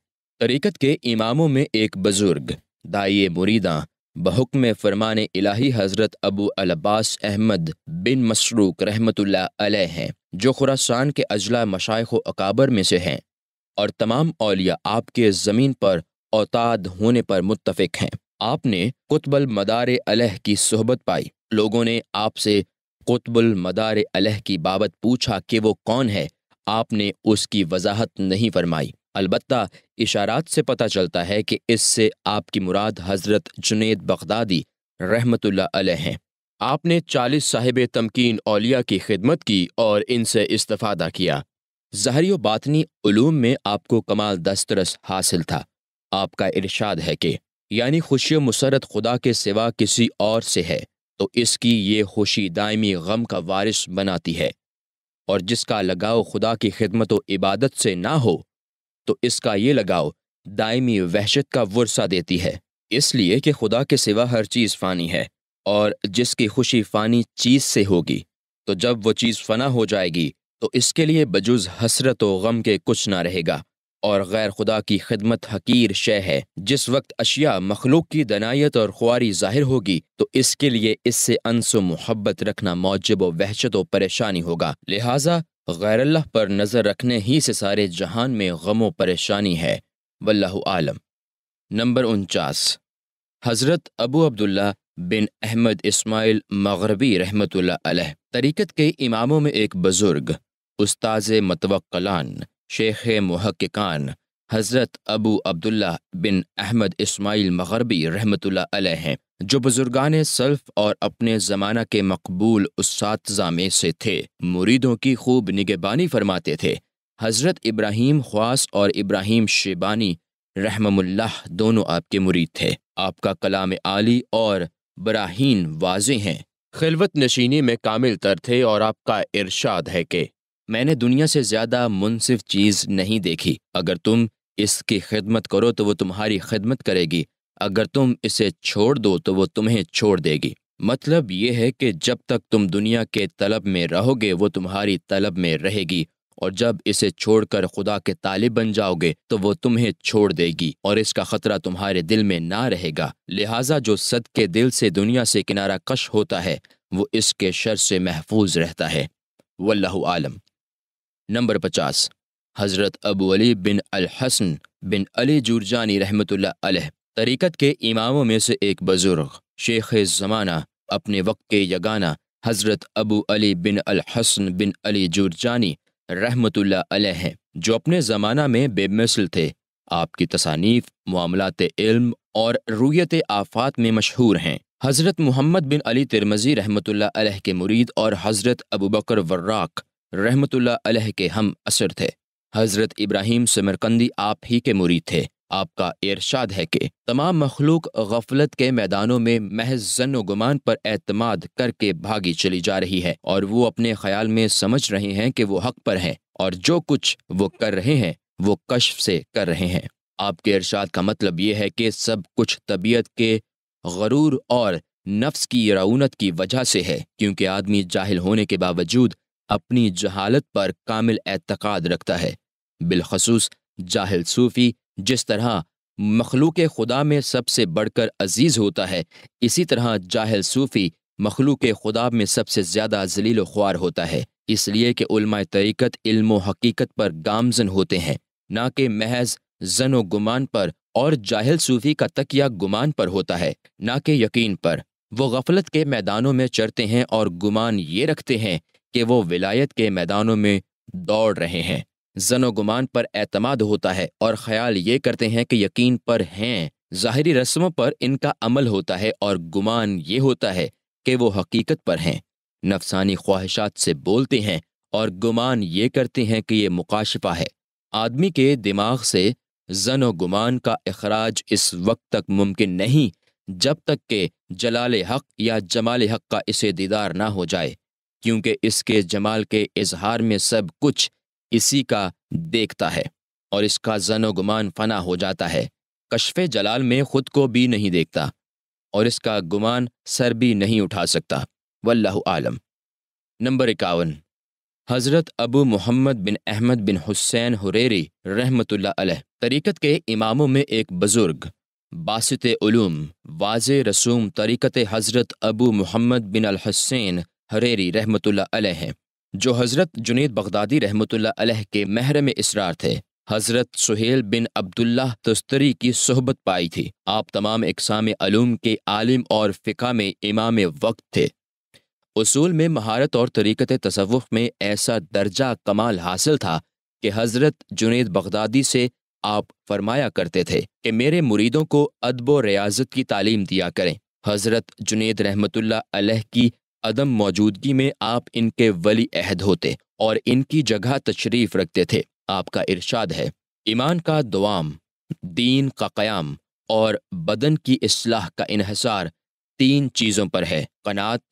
तरीक़त के इमामों में एक बुज़ुर्ग दाइए मुरीदा बहुकम फरमान इलाही हज़रत अबू अलबास अहमद बिन मसरूक रहमत हैं जो खुरासान के अजला मशाइ अकाबर में से हैं और तमाम अलिया आपके ज़मीन पर औताद होने पर मुतफ़ हैं आपने कुतबल मदार अलह की सहबत पाई लोगों ने आपसे कुतबल मदार अलह की बाबत पूछा कि वो कौन है आपने उसकी वजाहत नहीं फरमाई अलबत् इशारात से पता चलता है कि इससे आपकी मुराद हज़रत जुनेद बगदादी रहमत हैं आपने चालीस साहिब तमकीन अलिया की खिदमत की और इनसे इस्तफ़ादा किया जहरी बातनी ूम में आपको कमाल दस्तरस हासिल था आपका इरशाद है कि यानी खुशी मुसरत खुदा के सिवा किसी और से है तो इसकी ये खुशी दायमी गम का वारिस बनाती है और जिसका लगाव खुदा की खिदमत व इबादत से ना हो तो इसका ये लगाव दायमी वहशत का वर्षा देती है इसलिए कि खुदा के सिवा हर चीज़ फ़ानी है और जिसकी खुशी फ़ानी चीज़ से होगी तो जब वो चीज़ फना हो जाएगी तो इसके लिए बजुज हसरत व गम के कुछ ना रहेगा और गैर खुदा की खिदमत हकीर शय है जिस वक्त अशिया मखलूक की दनायत और खुआारी जाहिर होगी तो इसके लिए इससे अनसु मोहब्बत रखना मौजब व वहशत व परेशानी होगा लिहाजा गैर अल्लाह पर नज़र रखने ही से सारे जहान में गम व परेशानी है वल्लाह आलम नंबर उनचास हज़रत अबू अब्दुल्ला बिन अहमद इस्माइल मगरबी रहमत अलह तरीक़त के इमामों में एक बुज़ुर्ग उस्ताज मतवक्लान शेख महक्कान हज़रत अबू अब्दुल्ला बिन अहमद इस्माइल मगरबी रहमत अलह हैं जो बुजुर्गान सल्फ और अपने ज़माना के मकबूल उस में से थे मुरीदों की खूब निगेबानी फरमाते थे हज़रत इब्राहिम ख्वास और इब्राहिम शेबानी रहममुल्लाह दोनों आपके मुरीद थे आपका कलाम आली और बराहीन वाज हैं खिलवत नशीनी में कामिल तर थे और आपका इरशाद है कि मैंने दुनिया से ज़्यादा मुनसिफ चीज़ नहीं देखी अगर तुम इसकी खिदमत करो तो वो तुम्हारी खिदमत करेगी अगर तुम इसे छोड़ दो तो वो तुम्हें छोड़ देगी मतलब ये है कि जब तक तुम दुनिया के तलब में रहोगे वो तुम्हारी तलब में रहेगी और जब इसे छोड़कर खुदा के तालिब बन जाओगे तो वो तुम्हें छोड़ देगी और इसका खतरा तुम्हारे दिल में ना रहेगा लिहाजा जो सद के दिल से दुनिया से किनारा कश होता है वो इसके शर से महफूज रहता है वल्लह आलम नंबर पचास हज़रत अबू अली बिन अल हसन बिन अली जुरजानी रहमत तरीक़त के इमामों में से एक बुज़ुर्ग शेख ज़माना अपने वक्त के यगाना हज़रत अबू अली बिन अल हसन बिन अली जुरजानी रहमत हैं जो अपने ज़माना में बेमिसल थे आपकी तसानीफ मामलात इल्म और रूयत आफात में मशहूर हैं हज़रत मोहम्मद बिन अली तिरमजी रहमत के मुरीद और हज़रत अबू बकर वर्राक रहमत के हम असर थे हज़रत इब्राहिम समरकंदी आप ही के मुरीद थे आपका इरशाद है कि तमाम मखलूक गफलत के मैदानों में महज जन गुमान पर एतमाद करके भागी चली जा रही है और वो अपने ख्याल में समझ रहे हैं कि वो हक पर हैं और जो कुछ वो कर रहे हैं वो कश्फ से कर रहे हैं आपके इरशाद का मतलब ये है कि सब कुछ तबीयत के गरूर और नफ्स की रऊनत की वजह से है क्योंकि आदमी जाहिल होने के बावजूद अपनी जहालत पर कामिल एतक़ाद रखता है बिलखसूस जाहिल सूफ़ी जिस तरह मखलूक खुदा में सबसे बढ़कर अजीज़ होता है इसी तरह जाहिल सूफ़ी मखलूक खुदा में सबसे ज़्यादा जलील ख्वार होता है इसलिए कि उलमा तरीक़त इल्म हकीकत पर गामजन होते हैं ना कि महज जन व गुमान पर और जाहिल सूफ़ी का तकिया गुमान पर होता है ना कि यकीन पर वो गफलत के मैदानों में चढ़ते हैं और गुमान ये रखते हैं कि वो विलायत के मैदानों में दौड़ रहे हैं जनो गुमान पर एतमाद होता है और ख्याल ये करते हैं कि यकीन पर हैं ज़ाहरी रस्मों पर इनका अमल होता है और गुमान ये होता है कि वो हकीकत पर हैं नफसानी ख्वाहिशात से बोलते हैं और गुमान ये करते हैं कि ये मुकाशफा है आदमी के दिमाग से जन व गुमान का अखराज इस वक्त तक मुमकिन नहीं जब तक के जलाल हक या जमाल हक का इसे दीदार ना हो जाए क्योंकि इसके जमाल के इजहार में सब कुछ इसी का देखता है और इसका जनो गुमान फना हो जाता है कशफ जलाल में खुद को भी नहीं देखता और इसका गुमान सर भी नहीं उठा सकता वल्लाह आलम नंबर इक्यावन हज़रत अबू मोहम्मद बिन अहमद बिन हुसैन हुरेरी रहमत तरीक़त के इमामों में एक बुज़ुर्ग बासत उलूम वाज रसूम तरीक़त हज़रत अबू मोहम्मद बिन अल अलहसैन हरेरी रहमत हैं जो हज़रत जुनेद बगदादी रहमतुल्लाह के महर में इसरार थे हज़रत सुहेल बिन अब्दुल्ला तस्तरी की सोहबत पाई थी आप तमाम इकसाम अलूम के आलिम और फ़िका में इमाम वक्त थे उसूल में महारत और तरीक़त तसवुफ़ में ऐसा दर्जा कमाल हासिल था कि हज़रत जुनेद बगदादी से आप फरमाया करते थे कि मेरे मुरीदों को अदब व रियाजत की तालीम दिया करें हज़रत जुनेद रहमतुल्लाह की अदम मौजूदगी में आप इनके वली अहद होते और इनकी जगह तशरीफ रखते थे आपका इरशाद है ईमान का दुआम दीन का क़याम और बदन की असलाह का इहसार तीन चीज़ों पर है कनात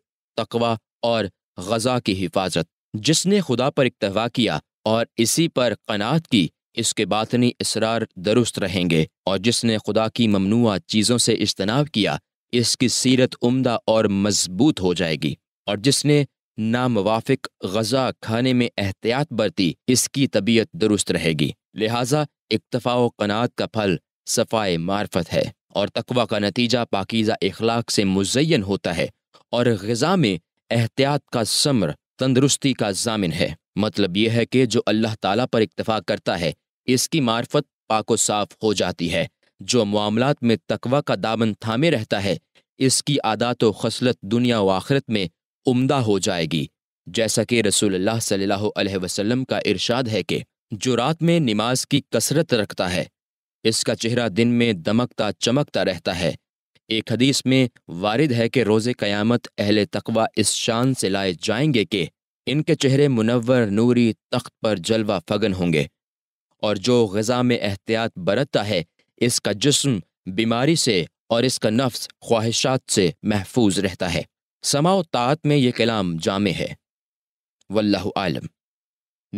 तकवा और गज़ा की हिफाजत जिसने खुदा पर इक्तवा किया और इसी पर कनात की इसके बातनी इसरार दुरुस्त रहेंगे और जिसने खुदा की ममनुआ चीज़ों से इज्तनाव किया इसकी सीरत उम्दा और मजबूत हो जाएगी और जिसने नामवाफिक गजा खाने में एहतियात बरती इसकी तबीयत दुरुस्त रहेगी लिहाजा इक्तफा कनात का फल सफ़ाए मार्फत है और तकवा का नतीजा पाकिज़ा इखलाक से मुजयन होता है और गज़ा में एहतियात का समर तंदरुस्ती का जामिन है मतलब यह है कि जो अल्लाह ताला पर इक्तफा करता है इसकी मार्फत पाको साफ हो जाती है जो मामलात में तकवा का दामन थामे रहता है इसकी आदात व खसलत दुनिया व आखरत में उम्दा हो जाएगी जैसा कि रसूलुल्लाह सल्लल्लाहु अलैहि वसल्लम का इरशाद है कि जो रात में नमाज की कसरत रखता है इसका चेहरा दिन में दमकता चमकता रहता है एक हदीस में वारिद है कि रोज़ क़यामत अहल तकवा इस शान से लाए जाएंगे कि इनके चेहरे मुनवर नूरी तख्त पर जलवा फगन होंगे और जो गज़ा में एहतियात बरतता है इसका जिस्म बीमारी से और इसका नफ्स ख्वाहिशात से महफूज रहता है समाओ तात में ये कलाम जाम है वल्लाह आलम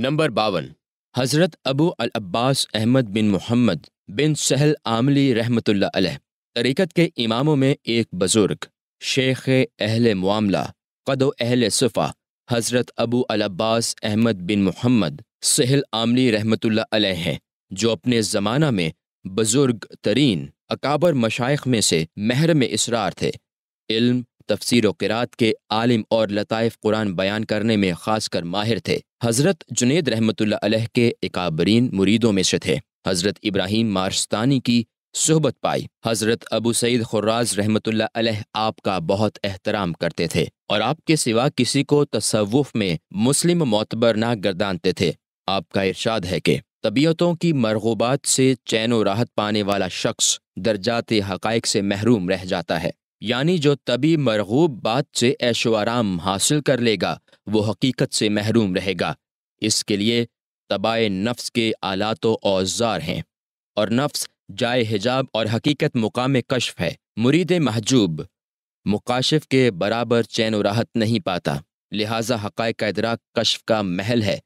नंबर बावन हज़रत अबू अल अब्बास अहमद बिन मोहम्मद बिन सहल आमली रहमत तरीक़त के इमामों में एक बुज़ुर्ग शेख अहल मामला कदो अहल सफ़ा हज़रत अबू अल अब्बास अहमद बिन मोहम्मद सहल आमली रहमत हैं जो अपने ज़माना में बुज़ुर्ग तरीन अकाबर मशाइ में से महर में इसरार थे इल्म तफसर करात के आलिम और लताइफ कुरान बयान करने में खासकर माहिर थे हज़रत जुनेद रहमत के एकाबरीन मुरीदों में से थे हज़रत इब्राहिम मारस्तानी की सहबत पाई हज़रत अबू सईद खुर्राज रहमत आपका बहुत एहतराम करते थे और आपके सिवा किसी को तसवुफ़ में मुस्लिम मोतबर ना गर्दानते थे आपका इर्शाद है कि तबीयतों की मरगूबात से चैन राहत पाने वाला शख्स दर्जात हक़ से महरूम रह जाता है यानी जो तभी मरगूब बात से ऐशो आराम हासिल कर लेगा वो हकीकत से महरूम रहेगा इसके लिए तबाह नफ्स के आलात औजार हैं और नफ्स जाए हिजाब और हकीकत मुकाम कशफ है मुरीद महजूब मुकाशिफ के बराबर चैन राहत नहीं पाता लिहाजा हक़ का इधरा कशफ का महल है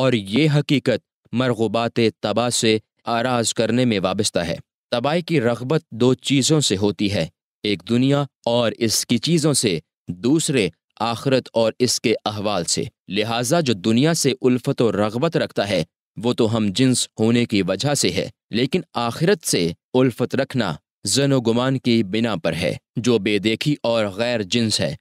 और ये हकीकत मरगुबात तबाह से आराज करने में वाबस्ता है तबाही की रगबत दो चीज़ों से होती है एक दुनिया और इसकी चीज़ों से दूसरे आखरत और इसके अहवाल से लिहाजा जो दुनिया से उल्फत और रगबत रखता है वो तो हम जिन्स होने की वजह से है लेकिन आखिरत से उल्फत रखना जनो गुमान की बिना पर है जो बेदेखी और गैर जिन्स है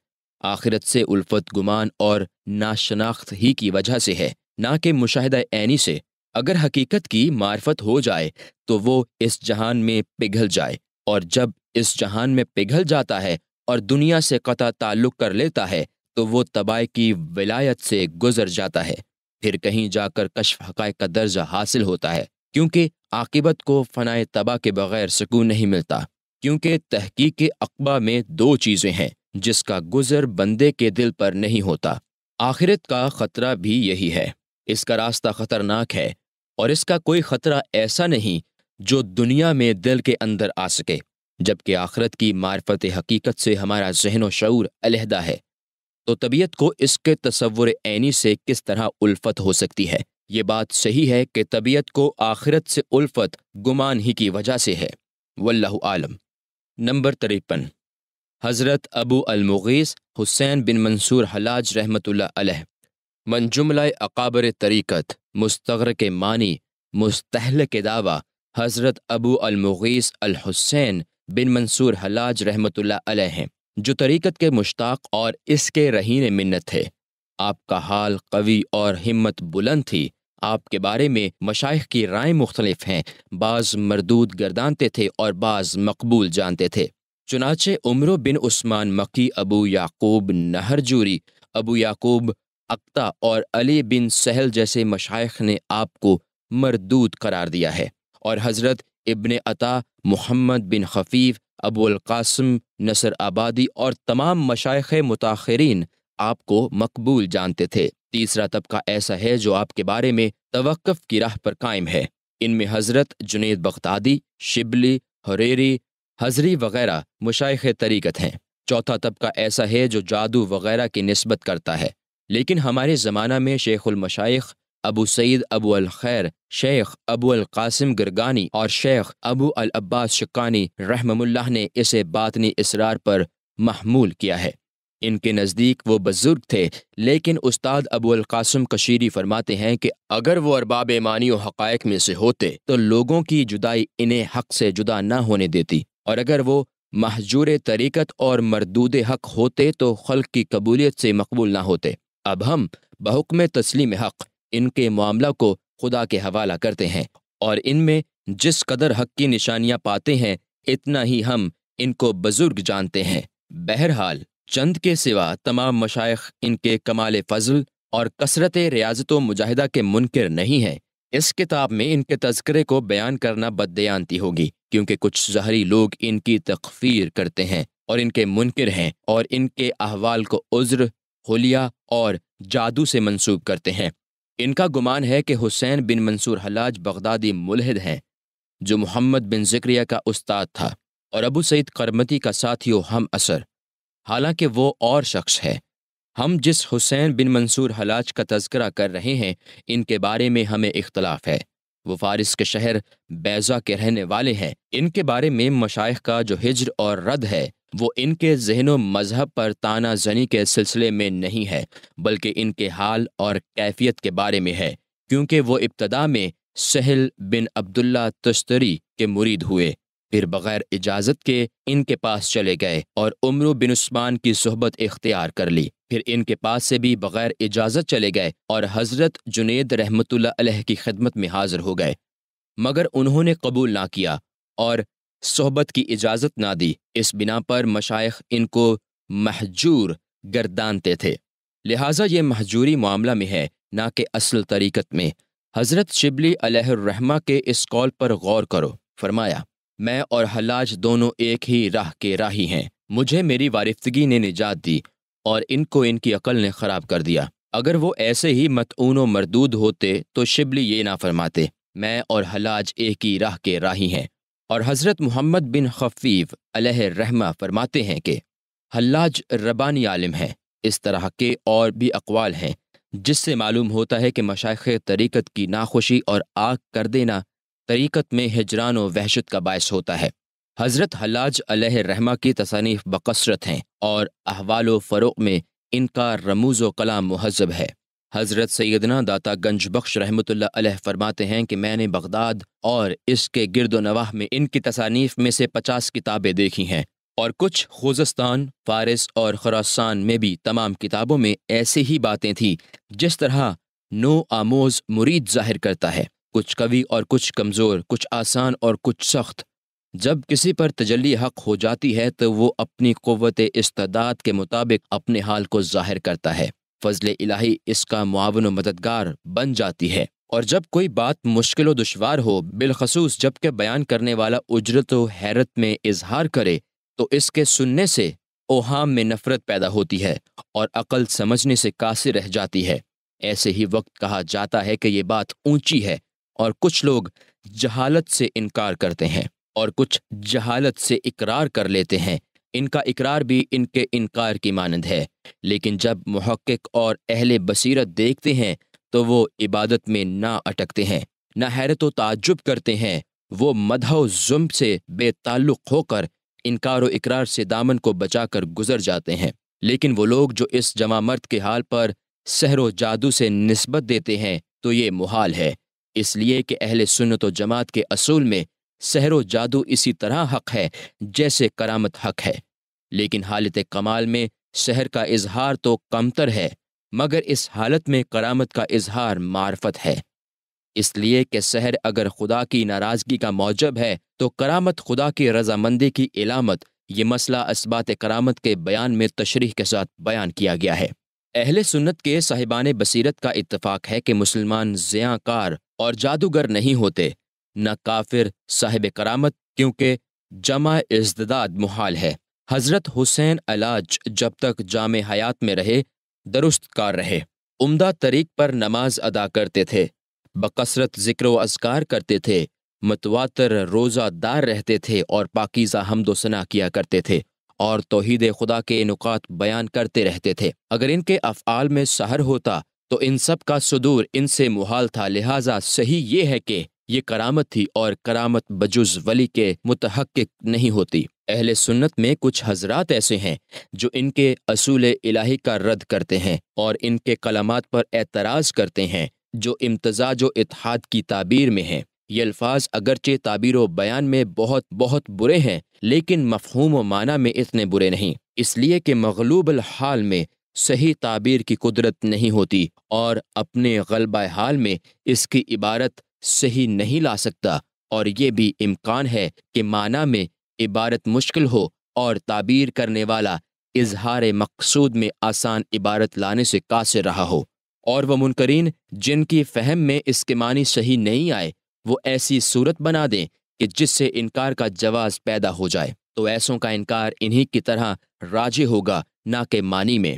आखिरत से उल्फत गुमान और नाशनाख्त ही की वजह से है ना कि मुशाह ऐनी से अगर हकीकत की मार्फत हो जाए तो वो इस जहान में पिघल जाए और जब इस जहान में पिघल जाता है और दुनिया से कता ताल्लुक कर लेता है तो वो तबाह की विलायत से गुजर जाता है फिर कहीं जाकर कशफ हक़ का दर्जा हासिल होता है क्योंकि आकिबत को फ़नाए तबाह के बगैर सुकून नहीं मिलता क्योंकि तहकीक के अकबा में दो चीज़ें हैं जिसका गुजर बंदे के दिल पर नहीं होता आखिरत का ख़तरा भी यही है इसका रास्ता ख़तरनाक है और इसका कोई खतरा ऐसा नहीं जो दुनिया में दिल के अंदर आ सके जबकि आखरत की मार्फत हकीकत से हमारा जहन व शूर अलहदा है तो तबीयत को इसके तस्वुर ऐनी से किस तरह उल्फत हो सकती है ये बात सही है कि तबीयत को आखिरत से उल्फत गुमान ही की वजह से है वल्लाह आलम नंबर तिरपन हज़रत अबू अलमुगीस हुसैन बिन मंसूर हलाज रहमतुल्लाह अलैह मनजुमला अकाबर तरीक़त मुस्तर के मानी मुस्तहल के दावा हज़रत अबू अलमुगीस अलहुसैन बिन मंसूर हलाज रहमत हैं जो तरीक़त के मुश्ताक और इसके रहीन मिन्नत थे आपका हाल कवि और हिम्मत बुलंद थी आपके बारे में मशाइ की राय मुख्तलिफ हैं बाज़ मरदूद गर्दानते थे और बाज़ मकबूल जानते थे चुनाचे उम्र बिन उस्मान मकी अबू याकूब नहरजूरी अबू याकूब अक्ता और अली बिन सहल जैसे मशाइख ने आपको मरदूद करार दिया है और हज़रत इबन अता मोहम्मद बिन खफीफ कासम नसर आबादी और तमाम मशाइख मुताखरीन आपको मकबूल जानते थे तीसरा तबका ऐसा है जो आपके बारे में तवक़ की राह पर कायम है इनमें हज़रत जुनेद बख्तादी शिबली हरेरी हजरी वगैरह मुशाइ तरीक़त हैं चौथा तबका ऐसा है जो जादू वगैरह की नस्बत करता है लेकिन हमारे ज़माना में शेखुलमशाइख अबू सईद अबू अल खैर शेख अबू कासिम गिरगानी और शेख अबू अल अब्बास शिकानी रहममुल्लाह ने इसे बातनी इसरार पर महमूल किया है इनके नज़दीक वो बुज़ुर्ग थे लेकिन उस्ताद अबू कासिम कशीरी फरमाते हैं कि अगर वो अरबाब मानी हक़ायक में से होते तो लोगों की जुदाई इन्हें हक से जुदा ना होने देती और अगर वो महजूर तरीक़त और मरदूद हक होते तो खल की कबूलियत से मकबूल ना होते अब हम बहुकम तस्लीम हक इनके मामला को खुदा के हवाला करते हैं और इनमें जिस कदर हक की निशानियाँ पाते हैं इतना ही हम इनको बुजुर्ग जानते हैं बहरहाल चंद के सिवा तमाम मशाइ इनके कमाल फजल और कसरत रियाजत मुजाहिदा के मुनकर नहीं हैं इस किताब में इनके तस्करे को बयान करना बदयानती होगी क्योंकि कुछ जहरी लोग इनकी तकफीर करते हैं और इनके मुनकर हैं और इनके अहवाल को उज्र होलिया और जादू से मंसूब करते हैं इनका गुमान है कि Hussain bin Mansur Hallaj Baghdadi मुलहद हैं जो मोहम्मद बिन जिक्रिया का उस्ताद था और अबू सईद करमती का साथी हम असर हालांकि वो और शख्स है हम जिस हुसैन बिन मंसूर हलाज का तस्करा कर रहे हैं इनके बारे में हमें इख्तलाफ है वो फारिस के शहर बैजा के रहने वाले हैं इनके बारे में मशाइ का जो हिजर और रद है वो इनके जहनो मजहब पर ताना जनी के सिलसिले में नहीं है बल्कि इनके हाल और कैफियत के बारे में है क्योंकि वो इब्तदा में सहल बिन अब्दुल्ला तस्तरी के मुरीद हुए फिर बग़ैर इजाज़त के इनके पास चले गए और उम्र बिन उस्मान की सहबत इख्तियार कर ली फिर इनके पास से भी बग़ैर इजाज़त चले गए और हज़रत जुनेद रहमत की खदमत में हाजिर हो गए मगर उन्होंने कबूल ना किया और सोहबत की इजाज़त ना दी इस बिना पर मशाइ इनको महजूर गर्दानते थे लिहाजा ये महजूरी मामला में है ना कि असल तरीकत में हज़रत शिबली अलहरमा के इस कॉल पर गौर करो फरमाया मैं और हलाज दोनों एक ही राह के राही हैं मुझे मेरी वारिफ्तगी ने निजात दी और इनको इनकी अकल ने ख़राब कर दिया अगर वो ऐसे ही मतून मरदूद होते तो शिबली ये ना फरमाते मैं और हलाज एक ही राह के राही हैं और हज़रत मोहम्मद बिन खफीफ रहमा फरमाते हैं कि हल्लाज रबानी आलिम हैं इस तरह के और भी अकवाल हैं जिससे मालूम होता है कि मशाख तरीक़त की नाखुशी और आग कर देना तरीक़त में हिजरान व वहशत का बायस होता है हज़रत हलाज रहमा की तसानीफ बकसरत हैं और अहवाल फ़रोग में इनका रमूज़ कलाम महजब है हज़रत सैदना दाता गंज बख्श फरमाते हैं कि मैंने बगदाद और इसके गिरद नवाह में इनकी तसानीफ में से पचास किताबें देखी हैं और कुछ खोजस्तान फारस और खरासान में भी तमाम किताबों में ऐसी ही बातें थीं जिस तरह नो आमोज मुरीद जाहिर करता है कुछ कवि और कुछ कमज़ोर कुछ आसान और कुछ सख्त जब किसी पर तजली हक हो जाती है तो वो अपनी क़वत इस्ताद के मुताबिक अपने हाल को जाहिर करता है फजल इलाही इसका मुआवन मददगार बन जाती है और जब कोई बात मुश्किल व दुशवार हो बिलखसूस जबकि बयान करने वाला उजरत हैरत में इजहार करे तो इसके सुनने से ओहाम में नफरत पैदा होती है और अकल समझने से कासिर रह जाती है ऐसे ही वक्त कहा जाता है कि ये बात ऊंची है और कुछ लोग जहालत से इनकार करते हैं और कुछ जहालत से इकरार कर लेते हैं इनका इकरार भी इनके इनकार की मानंद है लेकिन जब महक्क और अहल बसीरत देखते हैं तो वो इबादत में ना अटकते हैं ना हैरत ताजुब करते हैं वो मदह जुम से बेताल्लुक होकर इनकार इकरार से दामन को बचाकर गुजर जाते हैं लेकिन वो लोग जो इस जमा मर्द के हाल पर सहरो जादू से नस्बत देते हैं तो ये मुहाल है इसलिए कि अहल सुनत जमात के असूल में सहरो जादू इसी तरह हक है जैसे करामत हक है लेकिन हालत कमाल में शहर का इजहार तो कमतर है मगर इस हालत में करामत का इजहार मार्फत है इसलिए कि शहर अगर खुदा की नाराज़गी का मौजब है तो करामत खुदा की रजामंदी की इलामत ये मसला इसबात करामत के बयान में तशरी के साथ बयान किया गया है अहल सुन्नत के साहिबान बसीरत का इतफ़ाक़ है कि मुसलमान ज़ियाकार और जादूगर नहीं होते न काफिर साहिब करामत क्योंकि जमा इजदाद मुहाल है हज़रत हुसैन अलाज जब तक जाम हयात में रहे दुरुस्त कार रहे उम्दा तरीक पर नमाज अदा करते थे बकसरत जिक्र अजगार अजकार करते थे मतवातर रोज़ादार रहते थे और पाकिज़ा हमदोसना किया करते थे और तोहद खुदा के नुकात बयान करते रहते थे अगर इनके अफ़ाल में सहर होता तो इन सब का सदूर इनसे मुहाल था लिहाजा सही ये है कि ये करामत थी और करामत बजुज वली के मुतहक नहीं होती अहल सुन्नत में कुछ हजरात ऐसे हैं जो इनके असूल इलाही का रद्द करते हैं और इनके कलामात पर एतराज़ करते हैं जो इम्तजाज इतिहाद की ताबीर में हैं ये अल्फाज अगरचे ताबीर व बयान में बहुत बहुत बुरे हैं लेकिन मफहूम व माना में इतने बुरे नहीं इसलिए कि मगलूब हाल में सही ताबीर की कुदरत नहीं होती और अपने गलबा हाल में इसकी इबारत सही नहीं ला सकता और ये भी इम्कान है कि माना में इबारत मुश्किल हो और ताबीर करने वाला इजहार मकसूद में आसान इबारत लाने से कासिर रहा हो और वह मुनकरीन जिनकी फहम में इसके मानी सही नहीं आए वो ऐसी सूरत बना दें कि जिससे इनकार का जवाब पैदा हो जाए तो ऐसों का इनकार इन्हीं की तरह राजी होगा ना के मानी में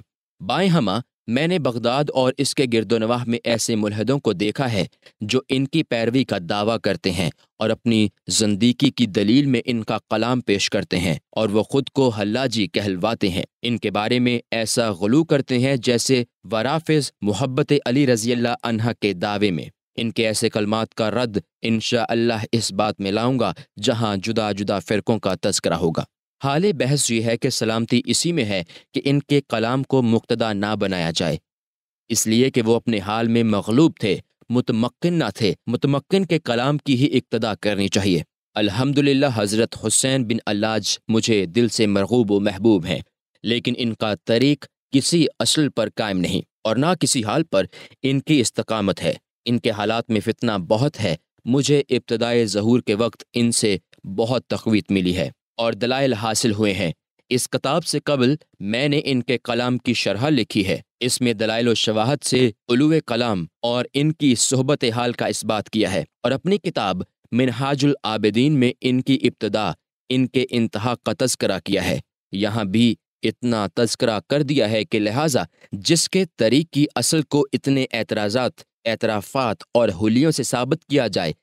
बाएँ हमा मैंने बगदाद और इसके गिरदोनवाह में ऐसे मुलहदों को देखा है जो इनकी पैरवी का दावा करते हैं और अपनी जिंदगी की दलील में इनका कलाम पेश करते हैं और वो खुद को हल्लाजी कहलवाते हैं इनके बारे में ऐसा गलू करते हैं जैसे वराफिज मोहब्बत अली रजी अल्लाह के दावे में इनके ऐसे कलमात का रद्द इन इस बात में लाऊंगा जहां जुदा जुदा फ़िरक़ों का तस्करा होगा हाल बहस ये है कि सलामती इसी में है कि इनके कलाम को मुक्तदा ना बनाया जाए इसलिए कि वो अपने हाल में मगलूब थे मुतमक्न ना थे मुतमक्न के कलाम की ही इब्तदा करनी चाहिए अल्हम्दुलिल्लाह हज़रत हुसैन बिन अल्लाज मुझे दिल से मरगूब व महबूब हैं लेकिन इनका तरीक किसी असल पर कायम नहीं और ना किसी हाल पर इनकी इस्तकामत है इनके हालात में फितना बहुत है मुझे इब्तदाई जहूर के वक्त इनसे बहुत तकवीत मिली है और दलाइल हासिल हुए हैं इस किताब से कबल मैंने इनके कलाम की शरह लिखी है इसमें दलाइल शवाहत से उलुए कलाम और इनकी सहबत हाल का इस्बात किया है और अपनी किताब मिनहाजुल आबदीन में इनकी इब्तदा इनके इंतहा का तस्करा किया है यहाँ भी इतना तस्करा कर दिया है कि लिहाजा जिसके तरीक की असल को इतने एतराज़ात एतराफ़ात और होलियों से साबित किया जाए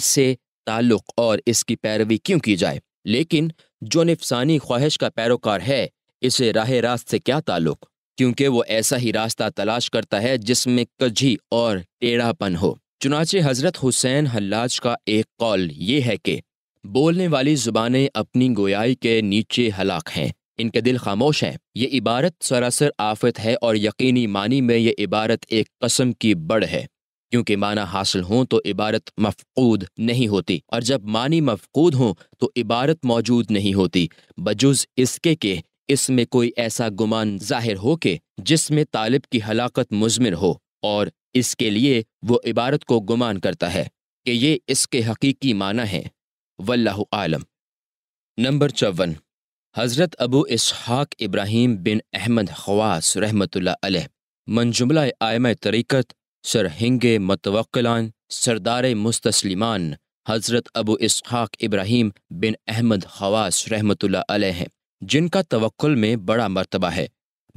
इससे ताल्लुक़ और इसकी पैरवी क्यों की जाए लेकिन जो नफसानी ख्वाहिश का पैरोकार है इसे राह रास्त से क्या ताल्लुक क्योंकि वो ऐसा ही रास्ता तलाश करता है जिसमें कझी और टेढ़ापन हो चुनाचे हजरत हुसैन हल्लाज का एक कौल ये है कि बोलने वाली जुबानें अपनी गोयाई के नीचे हलाक हैं इनके दिल खामोश हैं ये इबारत सरासर आफत है और यकीनी मानी में ये इबारत एक कसम की बड़ है क्योंकि माना हासिल हों तो इबारत मफकूद नहीं होती और जब मानी मफकूद हों तो इबारत मौजूद नहीं होती बजुज इसके के इसमें कोई ऐसा गुमान जाहिर हो के जिसमें तालिब की हलाकत मुजमिर हो और इसके लिए वो इबारत को गुमान करता है कि ये इसके हकीकी माना है वल्लाह आलम नंबर चौवन हज़रत अबू इसहाक इब्राहिम बिन अहमद खवास रहमत मंजुमला आयम तरीक़त सरहंग मतवक्लान सरदार मुस्तसलिमान हज़रत अबू इसहाक इब्राहिम बिन अहमद खवास रहमत हैं जिनका तवक्ल में बड़ा मरतबा है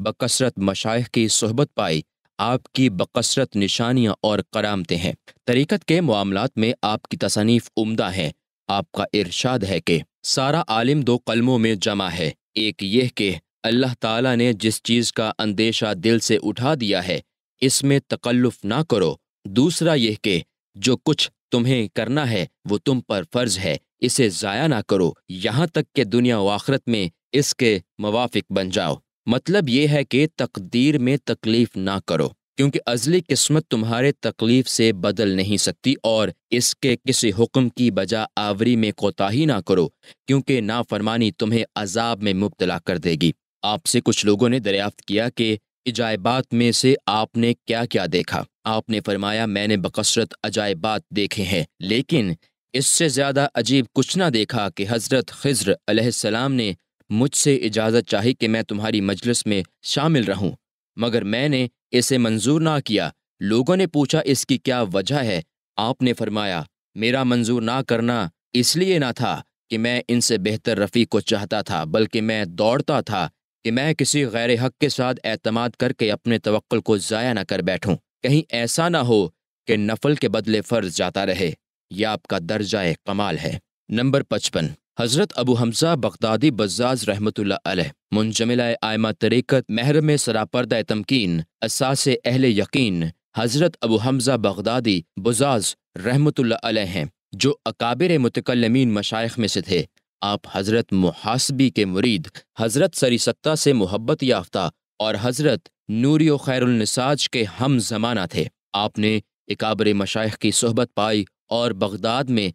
बकसरत मशाइ की सहबत पाई आपकी बकसरत निशानियाँ और करामते हैं तरीक़त के मामला में आपकी तसनीफ़ उमदा है आपका इरशाद है कि सारा आलिम दो कलमों में जमा है एक यह कि अल्लाह ताला ने जिस चीज़ का अंदेशा दिल से उठा दिया है इसमें तकल्लुफ ना करो दूसरा यह कि जो कुछ तुम्हें करना है वो तुम पर फर्ज है इसे ज़ाया ना करो यहाँ तक कि दुनिया व आखरत में इसके मवाफिक बन जाओ मतलब ये है कि तकदीर में तकलीफ ना करो क्योंकि अजली किस्मत तुम्हारे तकलीफ से बदल नहीं सकती और इसके किसी हुक्म की बजा आवरी में कोताही ना करो क्योंकि नाफरमानी तुम्हें अजाब में मुबतला कर देगी आपसे कुछ लोगों ने दरियाफ्त किया कि इजायबात में से आपने क्या क्या देखा आपने फरमाया मैंने बकसरत अजायबात देखे हैं लेकिन इससे ज़्यादा अजीब कुछ ना देखा कि हज़रत खजर अलैहिस्सलाम ने मुझसे इजाज़त चाही कि मैं तुम्हारी मजलिस में शामिल रहूं मगर मैंने इसे मंजूर ना किया लोगों ने पूछा इसकी क्या वजह है आपने फरमाया मेरा मंजूर ना करना इसलिए ना था कि मैं इनसे बेहतर रफ़ी को चाहता था बल्कि मैं दौड़ता था कि मैं किसी गैर हक के साथ एतमाद करके अपने तवक्ल को ज़ाया ना कर बैठूं कहीं ऐसा ना हो कि नफल के बदले फ़र्ज जाता रहे यह आपका दर्जा कमाल है नंबर पचपन हज़रत अबू हमज़ा बगदादी बजाज रहमत मुंजमिला आयमा तरीक़त महर में तमकीन असास अहल यकीन हज़रत अबू हमज़ा बगदादी बजाज रहमत हैं जो अकाबिर मुतकलमीन मशाइ में से थे आप हज़रत मुहासबी के मुरीद हज़रत सरीसत्ता से मोहब्बत याफ्ता और हज़रत नूरी खैरनिसाज के हम जमाना थे आपने इकाबर मशाइ की सहबत पाई और बगदाद में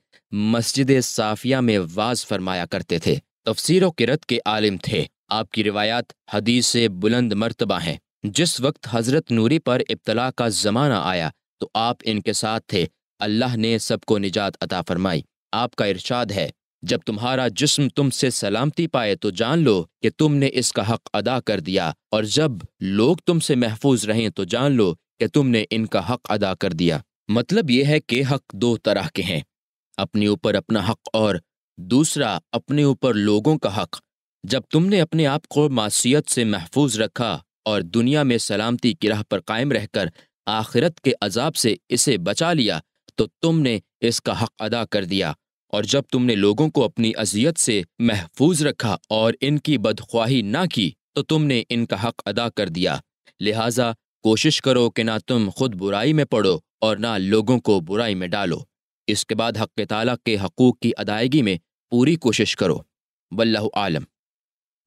मस्जिद साफिया में वाज फरमाया करते थे तफसर व किरत के आलिम थे आपकी रिवायात हदीस से बुलंद मरतबा हैं जिस वक्त हज़रत नूरी पर इब्तला का ज़माना आया तो आप इनके साथ थे अल्लाह ने सबको निजात अता फरमाई आपका इरशाद है जब तुम्हारा जिस्म तुमसे सलामती पाए तो जान लो कि तुमने इसका हक अदा कर दिया और जब लोग तुमसे महफूज रहें तो जान लो कि तुमने इनका हक अदा कर दिया मतलब यह है कि हक दो तरह के हैं अपने ऊपर अपना हक और दूसरा अपने ऊपर लोगों का हक जब तुमने अपने आप को मासीत से महफूज रखा और दुनिया में सलामती की राह पर कायम रहकर आखिरत के अजाब से इसे बचा लिया तो तुमने इसका हक अदा कर दिया और जब तुमने लोगों को अपनी अजियत से महफूज रखा और इनकी बदख्वाही ना की तो तुमने इनका हक अदा कर दिया लिहाजा कोशिश करो कि ना तुम खुद बुराई में पड़ो और ना लोगों को बुराई में डालो इसके बाद हक तला के हकूक़ की अदायगी में पूरी कोशिश करो वल्लह आलम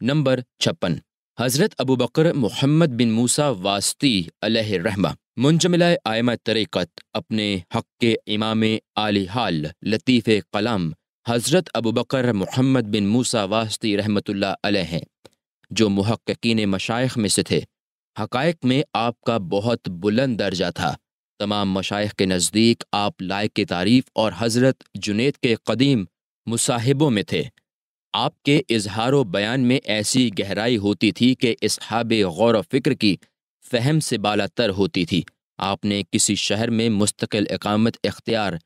नंबर छप्पन हज़रत अबू बकर मोहम्मद बिन मूसा वास्ती अलहमा मुंजमिल आयमा तरीक़त अपने हक़ के इमाम आली हाल लतीफ़ कलाम हज़रत अबू बकर मोहम्मद बिन मूसा वास्ती रहमतुल्ला हैं जो महक्कीन मशाइ में से थे हकायक में आपका बहुत बुलंद दर्जा था तमाम मशाइ के नज़दीक आप लायक तारीफ़ और हज़रत जुनेद के कदीम मुसाहिबों में थे आपके इजहार बयान में ऐसी गहराई होती थी कि इसहाब गौर फिक्र की फहम से बाला तर होती थी आपने किसी शहर में मुस्तकिल इकामत इख्तियार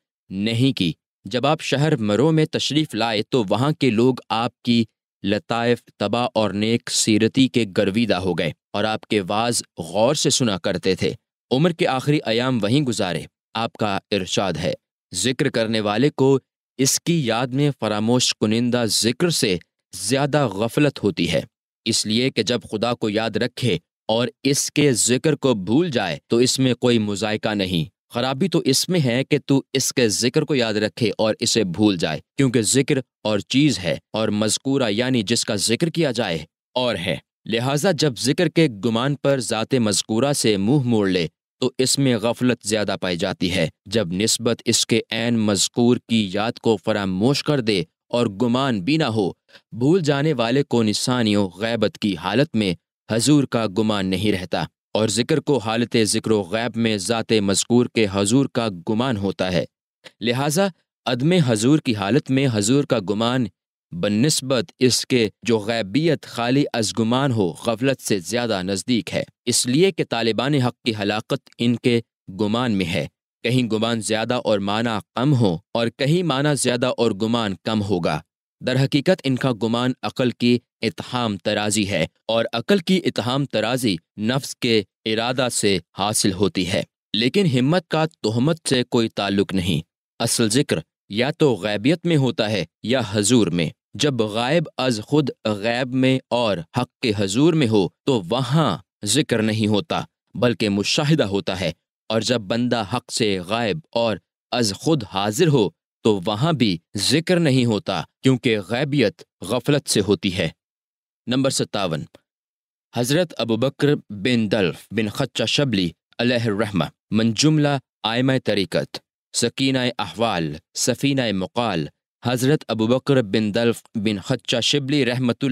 नहीं की जब आप शहर मरो में तशरीफ़ लाए तो वहाँ के लोग आपकी लताइफ तबाह और नेक सीरती के गर्विदा हो गए और आपके वाज गौर से सुना करते थे उम्र के आखिरी आयाम वहीं गुजारे आपका इरशाद है जिक्र करने वाले को इसकी याद में फरामोश कुनिंदा जिक्र से ज़्यादा गफलत होती है इसलिए कि जब खुदा को याद रखे और इसके जिक्र को भूल जाए तो इसमें कोई मुजायका नहीं खराबी तो इसमें है कि तू इसके जिक्र को याद रखे और इसे भूल जाए क्योंकि जिक्र और चीज़ है और मजकूरा यानी जिसका जिक्र किया जाए और है लिहाजा जब जिक्र के गुमान पर ज़ात मजकूरा से मुंह मोड़ ले तो इसमें गफलत ज़्यादा पाई जाती है जब नस्बत इसके ऐन मजकूर की याद को फरामोश कर दे और गुमान भी ना हो भूल जाने वाले को निशानियों गैबत की हालत में हजूर का गुमान नहीं रहता और जिक्र को हालत जिक्र गैब में ज़ात मजकूर के हजूर का गुमान होता है लिहाजा अदम हजूर की हालत में हजूर का गुमान बनस्बत इसके जो गैबियत खाली अजगुमान हो गफलत से ज़्यादा नज़दीक है इसलिए कि तालिबान हक़ की हलाकत इनके गुमान में है कहीं गुमान ज़्यादा और माना कम हो और कहीं माना ज़्यादा और गुमान कम होगा दर हकीकत इनका गुमान अक़ल की इतहाम तराजी है और अक़ल की इतहाम तराजी नफ्स के इरादा से हासिल होती है लेकिन हिम्मत का तहमत से कोई ताल्लुक नहीं असल जिक्र या तो गैबियत में होता है या हजूर में जब गायब अज खुद गैब में और हक के हजूर में हो तो वहाँ जिक्र नहीं होता बल्कि मुशाहिदा होता है और जब बंदा हक से गायब और अज खुद हाजिर हो तो वहाँ भी जिक्र नहीं होता क्योंकि गैबियत गफलत से होती है नंबर सत्तावन हज़रत अबू बकर बिन दल्फ बिन खच्चा शबली अलहरमा मंजुमला आयम तरीक़त सकीना अहवाल सफ़ीना मकाल हज़रत अबू बकर बिन दल्फ बिन खच्चा शिबली रहमत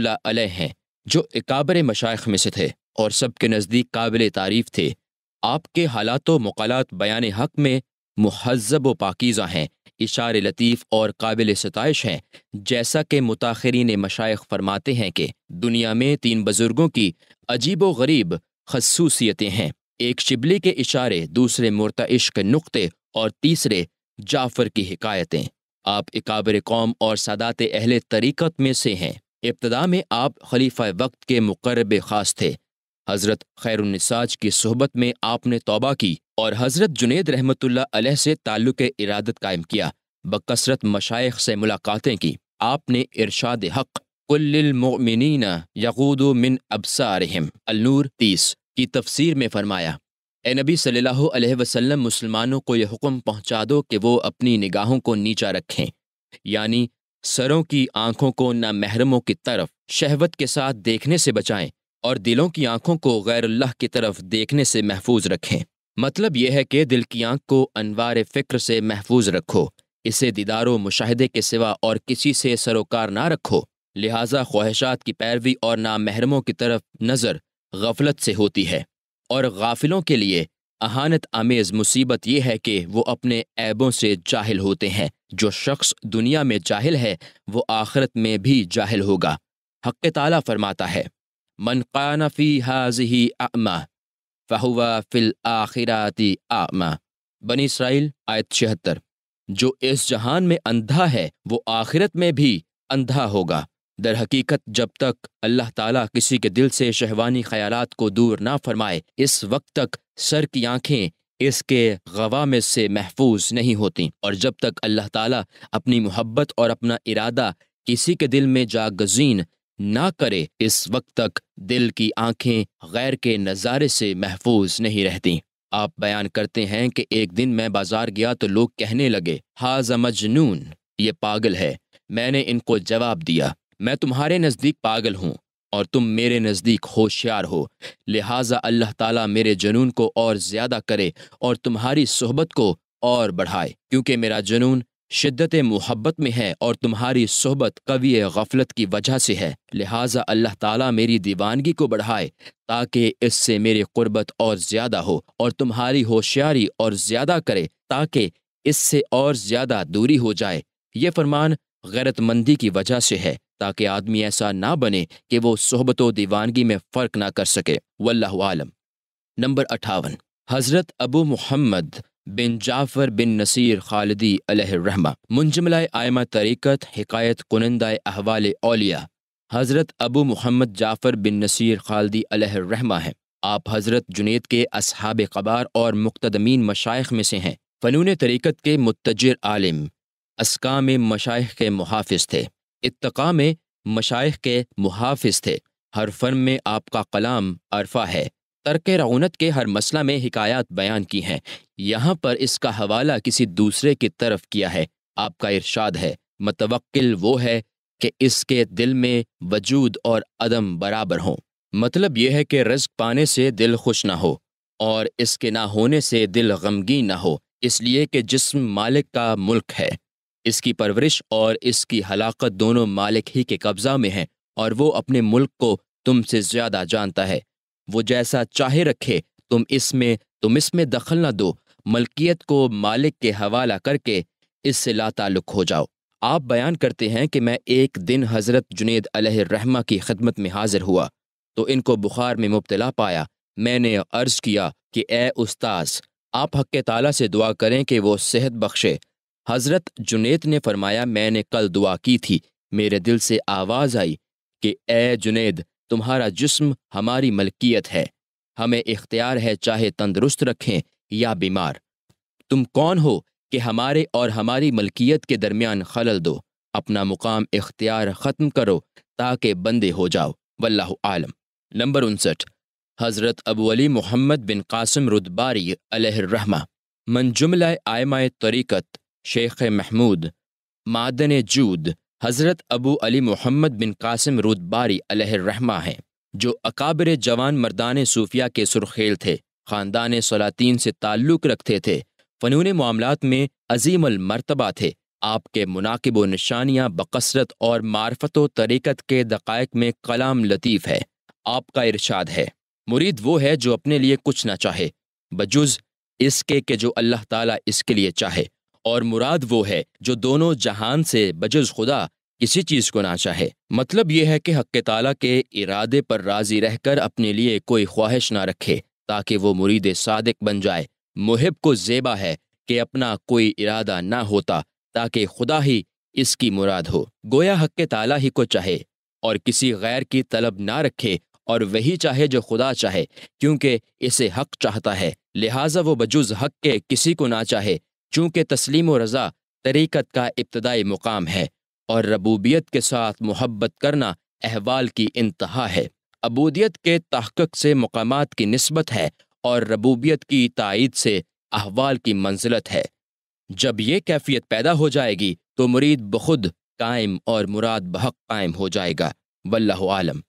हैं जो इकाबर मशाइ में से थे और सबके नज़दीक काबिल तारीफ़ थे आपके हालात मकालत बयान हक़ में महजब व पाकिज़ा हैं इशार लतीफ़ और काबिल सतश हैं जैसा कि मुताखरीन मशाइ फरमाते हैं कि दुनिया में तीन बुज़ुर्गों की अजीब व गरीब खसूसियतें हैं एक शिबली के इशारे दूसरे मुरतश के नुक़े और तीसरे जाफर की हिकायतें आप इकाबर कौम और सदात अहले तरीक़त में से हैं इब्तदा में आप खलीफा वक्त के मुकरब ख़ास थे हज़रत खैरनिसाज की सहबत में आपने तोबा की और हज़रत जुनेद रहमतुल्ला से ताल्लुक़ इरादत कायम किया बकसरत मशाइ से मुलाकातें की आपने इरशाद हक़ कुलमिन यकूद मिन अबसारहम अलूर तीस की तफसीर में फरमाया ए नबी सल्लल्लाहु अलैहि वसल्लम मुसलमानों को यह हुक्म पहुंचा दो कि वो अपनी निगाहों को नीचा रखें यानी सरों की आंखों को न महरमों की तरफ शहवत के साथ देखने से बचाएं और दिलों की आंखों को अल्लाह की तरफ देखने से महफूज रखें मतलब यह है कि दिल की आंख को अनवार फ़िक्र से महफूज रखो इसे दीदारों मुशाहदे के सिवा और किसी से सरोकार ना रखो लिहाजा ख्वाहिशात की पैरवी और ना महरमों की तरफ नज़र गफलत से होती है और गाफिलों के लिए अहानत आमेज मुसीबत यह है कि वो अपने ऐबों से जाहिल होते हैं जो शख्स दुनिया में जाहिल है वो आखिरत में भी जाहिल होगा हक ताला फरमाता है मन कानफ़ी हाजही आमा फ़हुआ फ़िल आखिराती आमा बन इसराइल आयत छिहत्तर जो इस जहान में अंधा है वो आखिरत में भी अंधा होगा दर हकीकत जब तक अल्लाह ताला किसी के दिल से शहवानी ख्यालात को दूर ना फरमाए इस वक्त तक सर की आंखें इसके गवा में से महफूज नहीं होती और जब तक अल्लाह ताला अपनी मोहब्बत और अपना इरादा किसी के दिल में जागजीन ना करे इस वक्त तक दिल की आंखें गैर के नज़ारे से महफूज नहीं रहती आप बयान करते हैं कि एक दिन मैं बाजार गया तो लोग कहने लगे हाज मजनून ये पागल है मैंने इनको जवाब दिया मैं तुम्हारे नज़दीक पागल हूँ और तुम मेरे नज़दीक होशियार हो लिहाजा अल्लाह ताला मेरे जुनून को और ज़्यादा करे और तुम्हारी सोहबत को और बढ़ाए क्योंकि मेरा जुनून शिद्दत मोहब्बत में है और तुम्हारी सोहबत कवी गफलत की वजह से है लिहाजा अल्लाह ताला मेरी दीवानगी को बढ़ाए ताकि इससे मेरी कुर्बत और ज़्यादा हो और तुम्हारी होशियारी और ज़्यादा करे ताकि इससे और ज़्यादा दूरी हो जाए ये फरमान गैरतमंदी की वजह से है ताकि आदमी ऐसा ना बने कि वो सोहबत दीवानगी में फ़र्क ना कर सके वल्लह आलम नंबर अठावन हज़रत अबू मोहम्मद बिन जाफ़र बिन नसीर खालदी रहमा मुंजमला आयमा तरीक़त हकायत कुनंदा अहवाल ओलिया हज़रत अबू मोहम्मद जाफ़र बिन नसीर खालदी रहमा हैं आप हज़रत जुनेद के असहाब कबार और मुख्तदमीन मशाइ में से हैं फ़नून तरीक़त के मुतजर आलिम असका में मशाइ के मुहाफ़ थे इतका में मशाइ के मुहाफ़ थे हर फर्म में आपका कलाम अरफा है तर्क रौनत के हर मसला में हिकायात बयान की हैं यहाँ पर इसका हवाला किसी दूसरे की तरफ किया है आपका इरशाद है मतवक्ल वो है कि इसके दिल में वजूद और अदम बराबर हों मतलब यह है कि रज पाने से दिल खुश ना हो और इसके ना होने से दिल गमगी ना हो इसलिए कि जिसम मालिक का मुल्क है इसकी परवरिश और इसकी हलाकत दोनों मालिक ही के कब्जा में है और वो अपने मुल्क को तुमसे ज्यादा जानता है वो जैसा चाहे रखे तुम इसमें तुम इसमें दखल न दो मलकियत को मालिक के हवाला करके इससे लाताल्लुक हो जाओ आप बयान करते हैं कि मैं एक दिन हज़रत जुनेद रहमा की खदमत में हाजिर हुआ तो इनको बुखार में मुबतला पाया मैंने अर्ज़ किया कि ए उस्ताज आप हक ताला से दुआ करें कि वो सेहत बख्शे हजरत जुनेद ने फरमाया मैंने कल दुआ की थी मेरे दिल से आवाज़ आई कि ए जुनेद तुम्हारा जिस्म हमारी मलकियत है हमें इख्तियार है चाहे तंदुरुस्त रखें या बीमार तुम कौन हो कि हमारे और हमारी मलकियत के दरमियान खलल दो अपना मुकाम इख्तियार ख़त्म करो ताकि बंदे हो जाओ वल्लाह आलम नंबर उनसठ हज़रत अबू अली मोहम्मद बिन कासिम रुदबारी अलहरमा मनजुमला आयमाय तरीक़त शेख महमूद मादन जूद हज़रत अबू अली मोहम्मद बिन कासिम रुदबारी अलहरहमा हैं जो अकाबर जवान मर्दान सूफिया के सुरखेल थे ख़ानदान सलातीन से ताल्लुक़ रखते थे फ़नून मामलात में अजीम अलमरतबा थे आपके मुनाकब नशानियाँ निशानियाँ बकसरत और मार्फत व तरीक़त के दक़ायक में कलाम लतीफ़ है आपका इरशाद है मुरीद वो है जो अपने लिए कुछ ना चाहे बजुज़ इसके के जो अल्लाह ताला इसके लिए चाहे और मुराद वो है जो दोनों जहान से बजुज खुदा किसी चीज़ को ना चाहे मतलब यह है कि हक ताला के इरादे पर राज़ी रहकर अपने लिए कोई ख्वाहिश ना रखे ताकि वो मुरीद सादक बन जाए मुहिब को जेबा है कि अपना कोई इरादा ना होता ताकि खुदा ही इसकी मुराद हो गोया हक ताला ही को चाहे और किसी गैर की तलब ना रखे और वही चाहे जो खुदा चाहे क्योंकि इसे हक चाहता है लिहाजा वो बजुज हक के किसी को ना चाहे चूँकि तस्लीम व रज़ा तरीक़त का इब्तदाई मुकाम है और रबूबियत के साथ मोहब्बत करना अहवाल की इंतहा है अबूदियत के तहक़ से मकाम की नस्बत है और रबूबियत की तइद से अहवाल की मंजिलत है जब ये कैफियत पैदा हो जाएगी तो मुरीद बखुद कायम और मुराद बहक कायम हो जाएगा वल्लह आलम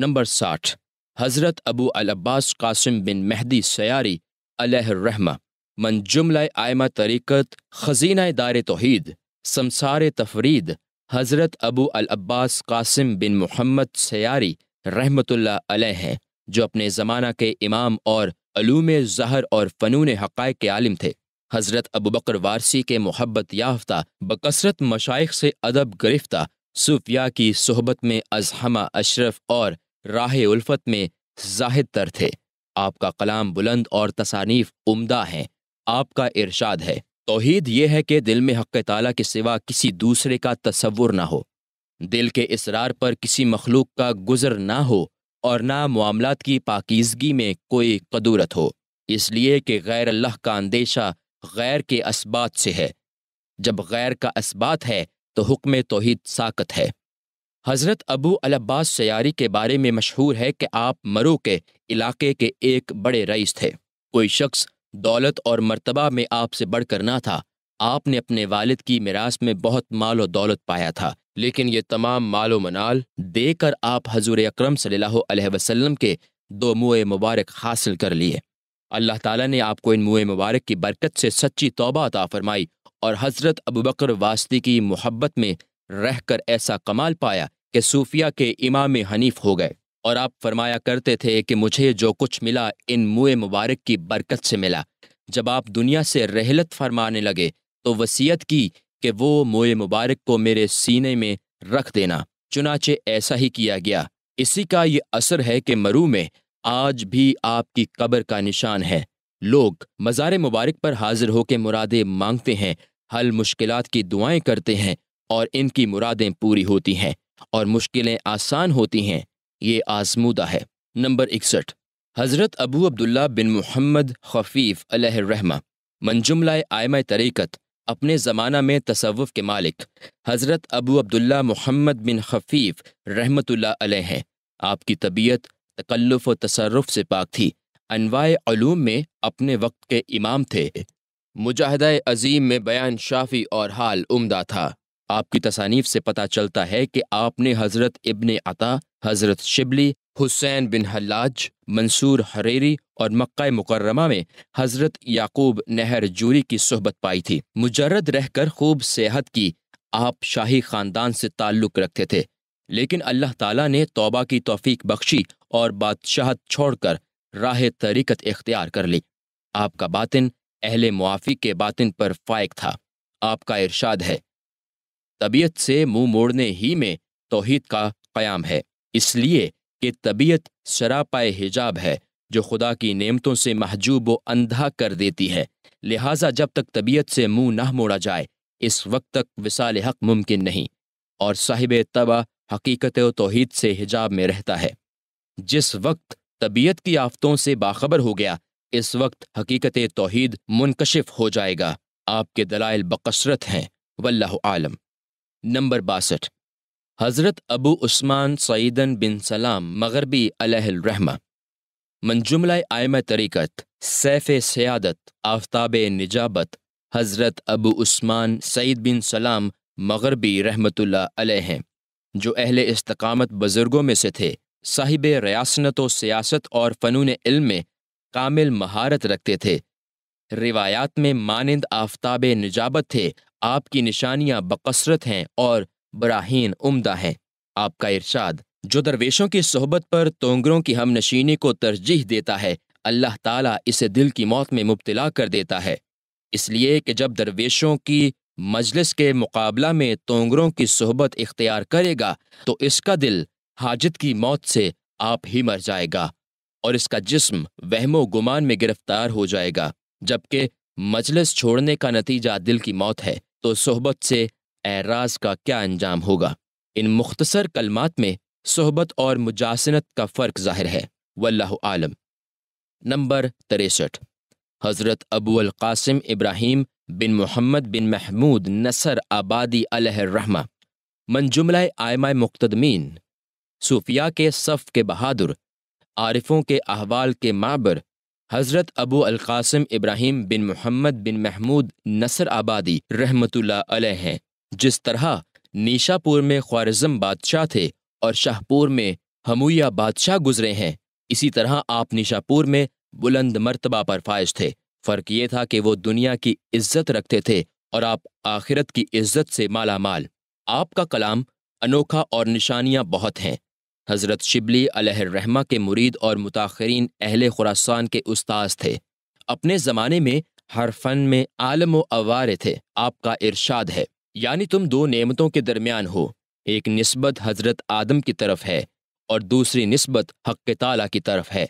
नंबर साठ हज़रत अबू अल अब्बास कासिम बिन महदी सयारी अलहरमा मन जुमला आयमा तरीक़त ख़जीना दार तोहद समसार तफरीद हज़रत अबू अल अब्बास कासिम बिन मोहम्मद सयारी रहमतुल्ला अलैह हैं जो अपने ज़माना के इमाम और अलूम ज़हर और फ़नून हक़ के आलिम थे हज़रत अबू बकर वारसी के मोहब्बत याफ्ता बकसरत मशाइ से अदब गिरफ्ता सूफिया की सहबत में अजहमा अशरफ और राह उल्फत में जाहिद तर थे आपका कलाम बुलंद और तसानीफ उमदा हैं आपका इरशाद है तोहीद यह है कि दिल में हक़ तला के सिवा किसी दूसरे का तस्वुर ना हो दिल के इसरार पर किसी मखलूक का गुजर ना हो और ना मामला की पाकिजगी में कोई कदूरत हो इसलिए कि गैर अल्लाह का अंदेशा गैर के इसबात से है जब गैर का इसबात है तो हुक्म तोहद साकत है हज़रत अबू अलब्बास सयारी के बारे में मशहूर है कि आप मरो के इलाके के एक बड़े रईस थे कोई शख्स दौलत और मर्तबा में आपसे बढ़कर करना था आपने अपने वालिद की मिरास में बहुत माल और दौलत पाया था लेकिन ये तमाम मालो मनाल देकर आप हजूर अक्रम सल्हसम के दो मुँह मुबारक हासिल कर लिए अल्लाह ताला ने आपको इन मुँह मुबारक की बरकत से सच्ची तोबा अता फरमाई और हज़रत अबू बकर वास्ती की मोहब्बत में रह कर ऐसा कमाल पाया कि सूफिया के इमाम हनीफ हो गए और आप फरमाया करते थे कि मुझे जो कुछ मिला इन मुए मुबारक की बरकत से मिला जब आप दुनिया से रहलत फरमाने लगे तो वसीयत की कि वो मुए मुबारक को मेरे सीने में रख देना चुनाचे ऐसा ही किया गया इसी का ये असर है कि मरू में आज भी आपकी कब्र का निशान है लोग मज़ार मुबारक पर हाजिर होकर मुरादें मांगते हैं हल मुश्किल की दुआएं करते हैं और इनकी मुरादें पूरी होती हैं और मुश्किलें आसान होती हैं ये आजमूदा है नंबर इकसठ हज़रत अबू अब्दुल्ला बिन मोहम्मद खफीफ अलहमा मंजुमला आयम तरीक़त अपने ज़माना में तसवुफ़ के मालिक हज़रत अबू अब्दुल्ला मोहम्मद बिन खफीफ रहमत हैं आपकी तबीयत तकल्लुफ़ व तसरफ से पाक थी अनवायूम में अपने वक्त के इमाम थे मुजाहदा अजीम में बयान शाफी और हाल उमदा था आपकी तसानीफ से पता चलता है कि आपने हज़रत इबन अता हज़रत शिबली हुसैन बिन हल्लाज मंसूर हरेरी और मक्का मुकर्रमा में हज़रत याकूब नहर जूरी की सोहबत पाई थी मुजरद रहकर खूब सेहत की आप शाही ख़ानदान से ताल्लुक़ रखते थे लेकिन अल्लाह ताला ने तौबा की तौफीक बख्शी और बादशाहत छोड़कर राह तरीकत इख्तियार कर ली आपका बातिन अहल मुआफ़ी के बातिन पर फायक था आपका इरशाद है तबीयत से मुंह मोड़ने ही में तोहहीद का क़याम है इसलिए कि तबीयत शरापाए हिजाब है जो खुदा की नेमतों से महजूब व अंधा कर देती है लिहाजा जब तक तबीयत से मुंह ना मोड़ा जाए इस वक्त तक विसाल हक मुमकिन नहीं और साहिब तबा हकीकत तोहहीद से हिजाब में रहता है जिस वक्त तबीयत की आफतों से बाखबर हो गया इस वक्त हकीकत तोहहीद मुनकशिफ हो जाएगा आपके दलाइल बकसरत हैं वल्लह आलम नंबर बासठ हज़रत अबू उस्मान सईदन बिन सलाम मगरबी अलहमा मंजुमला आयम तरीक़त सैफ़ सियादत आफ्ताब निजाबत हज़रत अबू उस्मान सईद बिन सलाम मगरबी रहमतुल्ला हैं जो अहल इस्तकामत बुज़ुर्गों में से थे साहिब रियासनत व सियासत और फ़नून इल्म में कामिल महारत रखते थे रिवायात में मानंद आफ्ताब निजाबत थे आपकी निशानियां बकसरत हैं और बराहीन उम्दा हैं आपका इरशाद जो दरवेशों की सोहबत पर तोंगरों की हम नशीनी को तरजीह देता है अल्लाह ताला इसे दिल की मौत में मुबतला कर देता है इसलिए कि जब दरवेशों की मजलिस के मुकाबला में तोंगरों की सोहबत इख्तियार करेगा तो इसका दिल हाजत की मौत से आप ही मर जाएगा और इसका जिस्म वहमो गुमान में गिरफ्तार हो जाएगा जबकि मजलिस छोड़ने का नतीजा दिल की मौत है तो सोहबत से एराज का क्या अंजाम होगा इन मुख्तसर कलमात में सोहबत और मुजासनत का फ़र्क ज़ाहिर है वल्लाह आलम नंबर तिरसठ हज़रत अबूल कासिम इब्राहिम बिन मोहम्मद बिन महमूद नसर आबादी अलहरमा मंजुमला आयमा मुख्तदमीन सूफिया के सफ़ के बहादुर आरिफों के अहवाल के माबर हज़रत अबू अलकासम इब्राहिम बिन मोहम्मद बिन महमूद नसर आबादी रहमत हैं जिस तरह नीशापुर में ख्वारज़म बादशाह थे और शाहपुर में हमूया बादशाह गुजरे हैं इसी तरह आप निशापुर में बुलंद मरतबा पर फायज थे फ़र्क ये था कि वो दुनिया की इज्जत रखते थे और आप आखिरत की इज्जत से माला माल आपका कलाम अनोखा और निशानियाँ बहुत हैं हज़रत शिबली अलहरमा के मुरीद और मुताखरीन अहल खुरासान के उस्ताद थे अपने ज़माने में हर फन में आलम अवारे थे आपका इरशाद है यानी तुम दो नेमतों के दरमियान हो एक नस्बत हज़रत आदम की तरफ है और दूसरी नस्बत हक ताला की तरफ है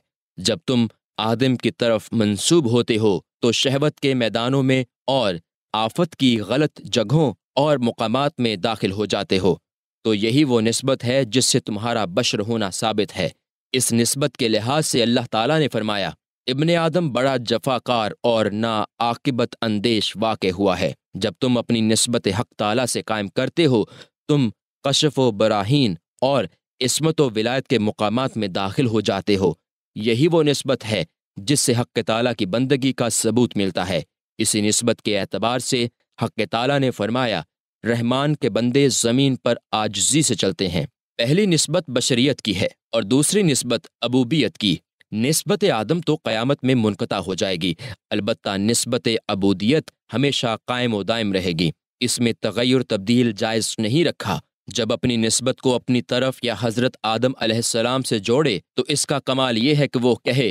जब तुम आदम की तरफ मंसूब होते हो तो शहवत के मैदानों में और आफत की गलत जगहों और मकाम में दाखिल हो जाते हो तो यही वो नस्बत है जिससे तुम्हारा बशर होना साबित है इस नस्बत के लिहाज से अल्लाह ताला ने फरमाया इबन आदम बड़ा जफाकार और ना आकिबत अंदेश वाक़ हुआ है जब तुम अपनी नस्बत हक ताला से कायम करते हो तुम कशफ व बराहीन और इसमत व विलायत के मकाम में दाखिल हो जाते हो यही वो नस्बत है जिससे हक ताला की बंदगी का सबूत मिलता है इसी नस्बत के एतबार से हक ताला ने फरमाया रहमान के बंदे ज़मीन पर आजजी से चलते हैं पहली नस्बत बशरीत की है और दूसरी नस्बत अबूबियत की नस्बत आदम तो क़यामत में मुनकता हो जाएगी अलबत् नस्बत अबूदियत हमेशा कायम व दायम रहेगी इसमें तगैर तब्दील जायज़ नहीं रखा जब अपनी नस्बत को अपनी तरफ या हज़रत आदम सलाम से जोड़े तो इसका कमाल यह है कि वो कहे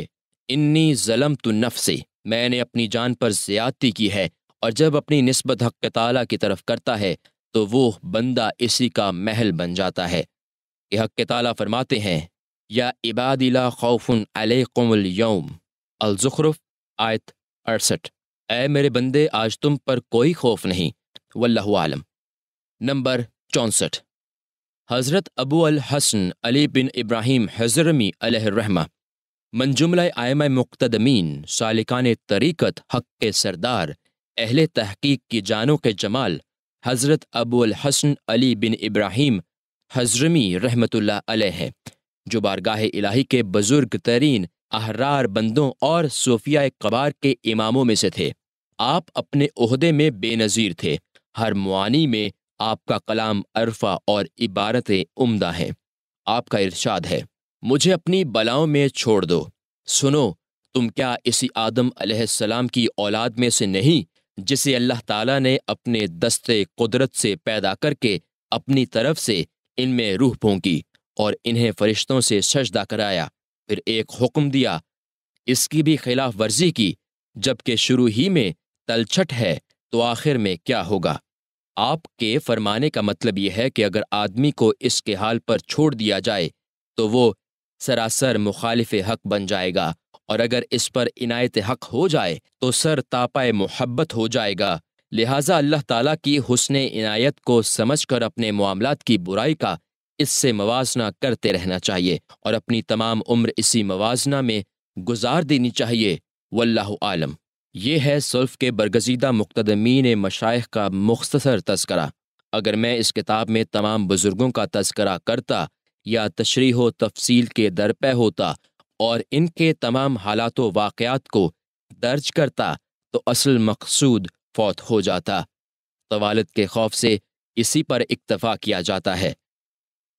इन्नी जलम तो नफ से मैंने अपनी जान पर ज्यादती की है और जब अपनी नस्बत हक ताला की तरफ करता है तो वो बंदा इसी का महल बन जाता है कि हक ताला फरमाते हैं या इबादिला खौफन यौम अलजुखरफ आयत अड़सठ ऐ मेरे बंदे आज तुम पर कोई खौफ नहीं वल्लम आलम नंबर चौंसठ हज़रत अबू अल हसन अली बिन इब्राहिम हजरमी अलहमा मंजुमला आयम मुख्तमीन सालिकान तरीक़त हक के सरदार अहल तहकीक की जानों के जमाल हज़रत अबूल हसन अली बिन इब्राहिम हजरमी रहमत हैं जो बारगाह इलाही के बुज़ुर्ग तरीन अहरार बंदों और सोफिया कबार के इमामों में से थे आप अपने अहदे में बेनज़ीर थे हर मुआनी में आपका कलाम अरफा और इबारतें उमदा हैं आपका इरशाद है मुझे अपनी बलाओं में छोड़ दो सुनो तुम क्या इसी आदम सलाम की औलाद में से नहीं जिसे अल्लाह ताला ने अपने दस्ते कुदरत से पैदा करके अपनी तरफ से इनमें रूह फोंकी और इन्हें फरिश्तों से सजदा कराया फिर एक हुक्म दिया इसकी भी खिलाफ वर्जी की जबकि शुरू ही में तलछट है तो आखिर में क्या होगा आपके फरमाने का मतलब यह है कि अगर आदमी को इसके हाल पर छोड़ दिया जाए तो वो सरासर मुखालिफ हक बन जाएगा और अगर इस पर इनायत हक हो जाए तो सर तापाए मोहब्बत हो जाएगा लिहाजा अल्लाह ताला की हुसन इनायत को समझ कर अपने मामला की बुराई का इससे मवाजना करते रहना चाहिए और अपनी तमाम उम्र इसी मवाजना में गुजार देनी चाहिए वल्लाह आलम यह है सुल्फ के बरगजीदा मुख्तदमीन मशाइ का मुख्तसर तस्करा अगर मैं इस किताब में तमाम बुज़ुर्गों का तस्करा करता या तशरी तफसील के दरपे होता और इनके तमाम हालात वाक़ात को दर्ज करता तो असल मकसूद फौत हो जाता तवालत के खौफ से इसी पर इक्तफ़ा किया जाता है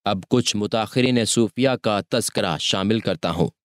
अब कुछ मुताखरीन सूफिया का तस्करा शामिल करता हूँ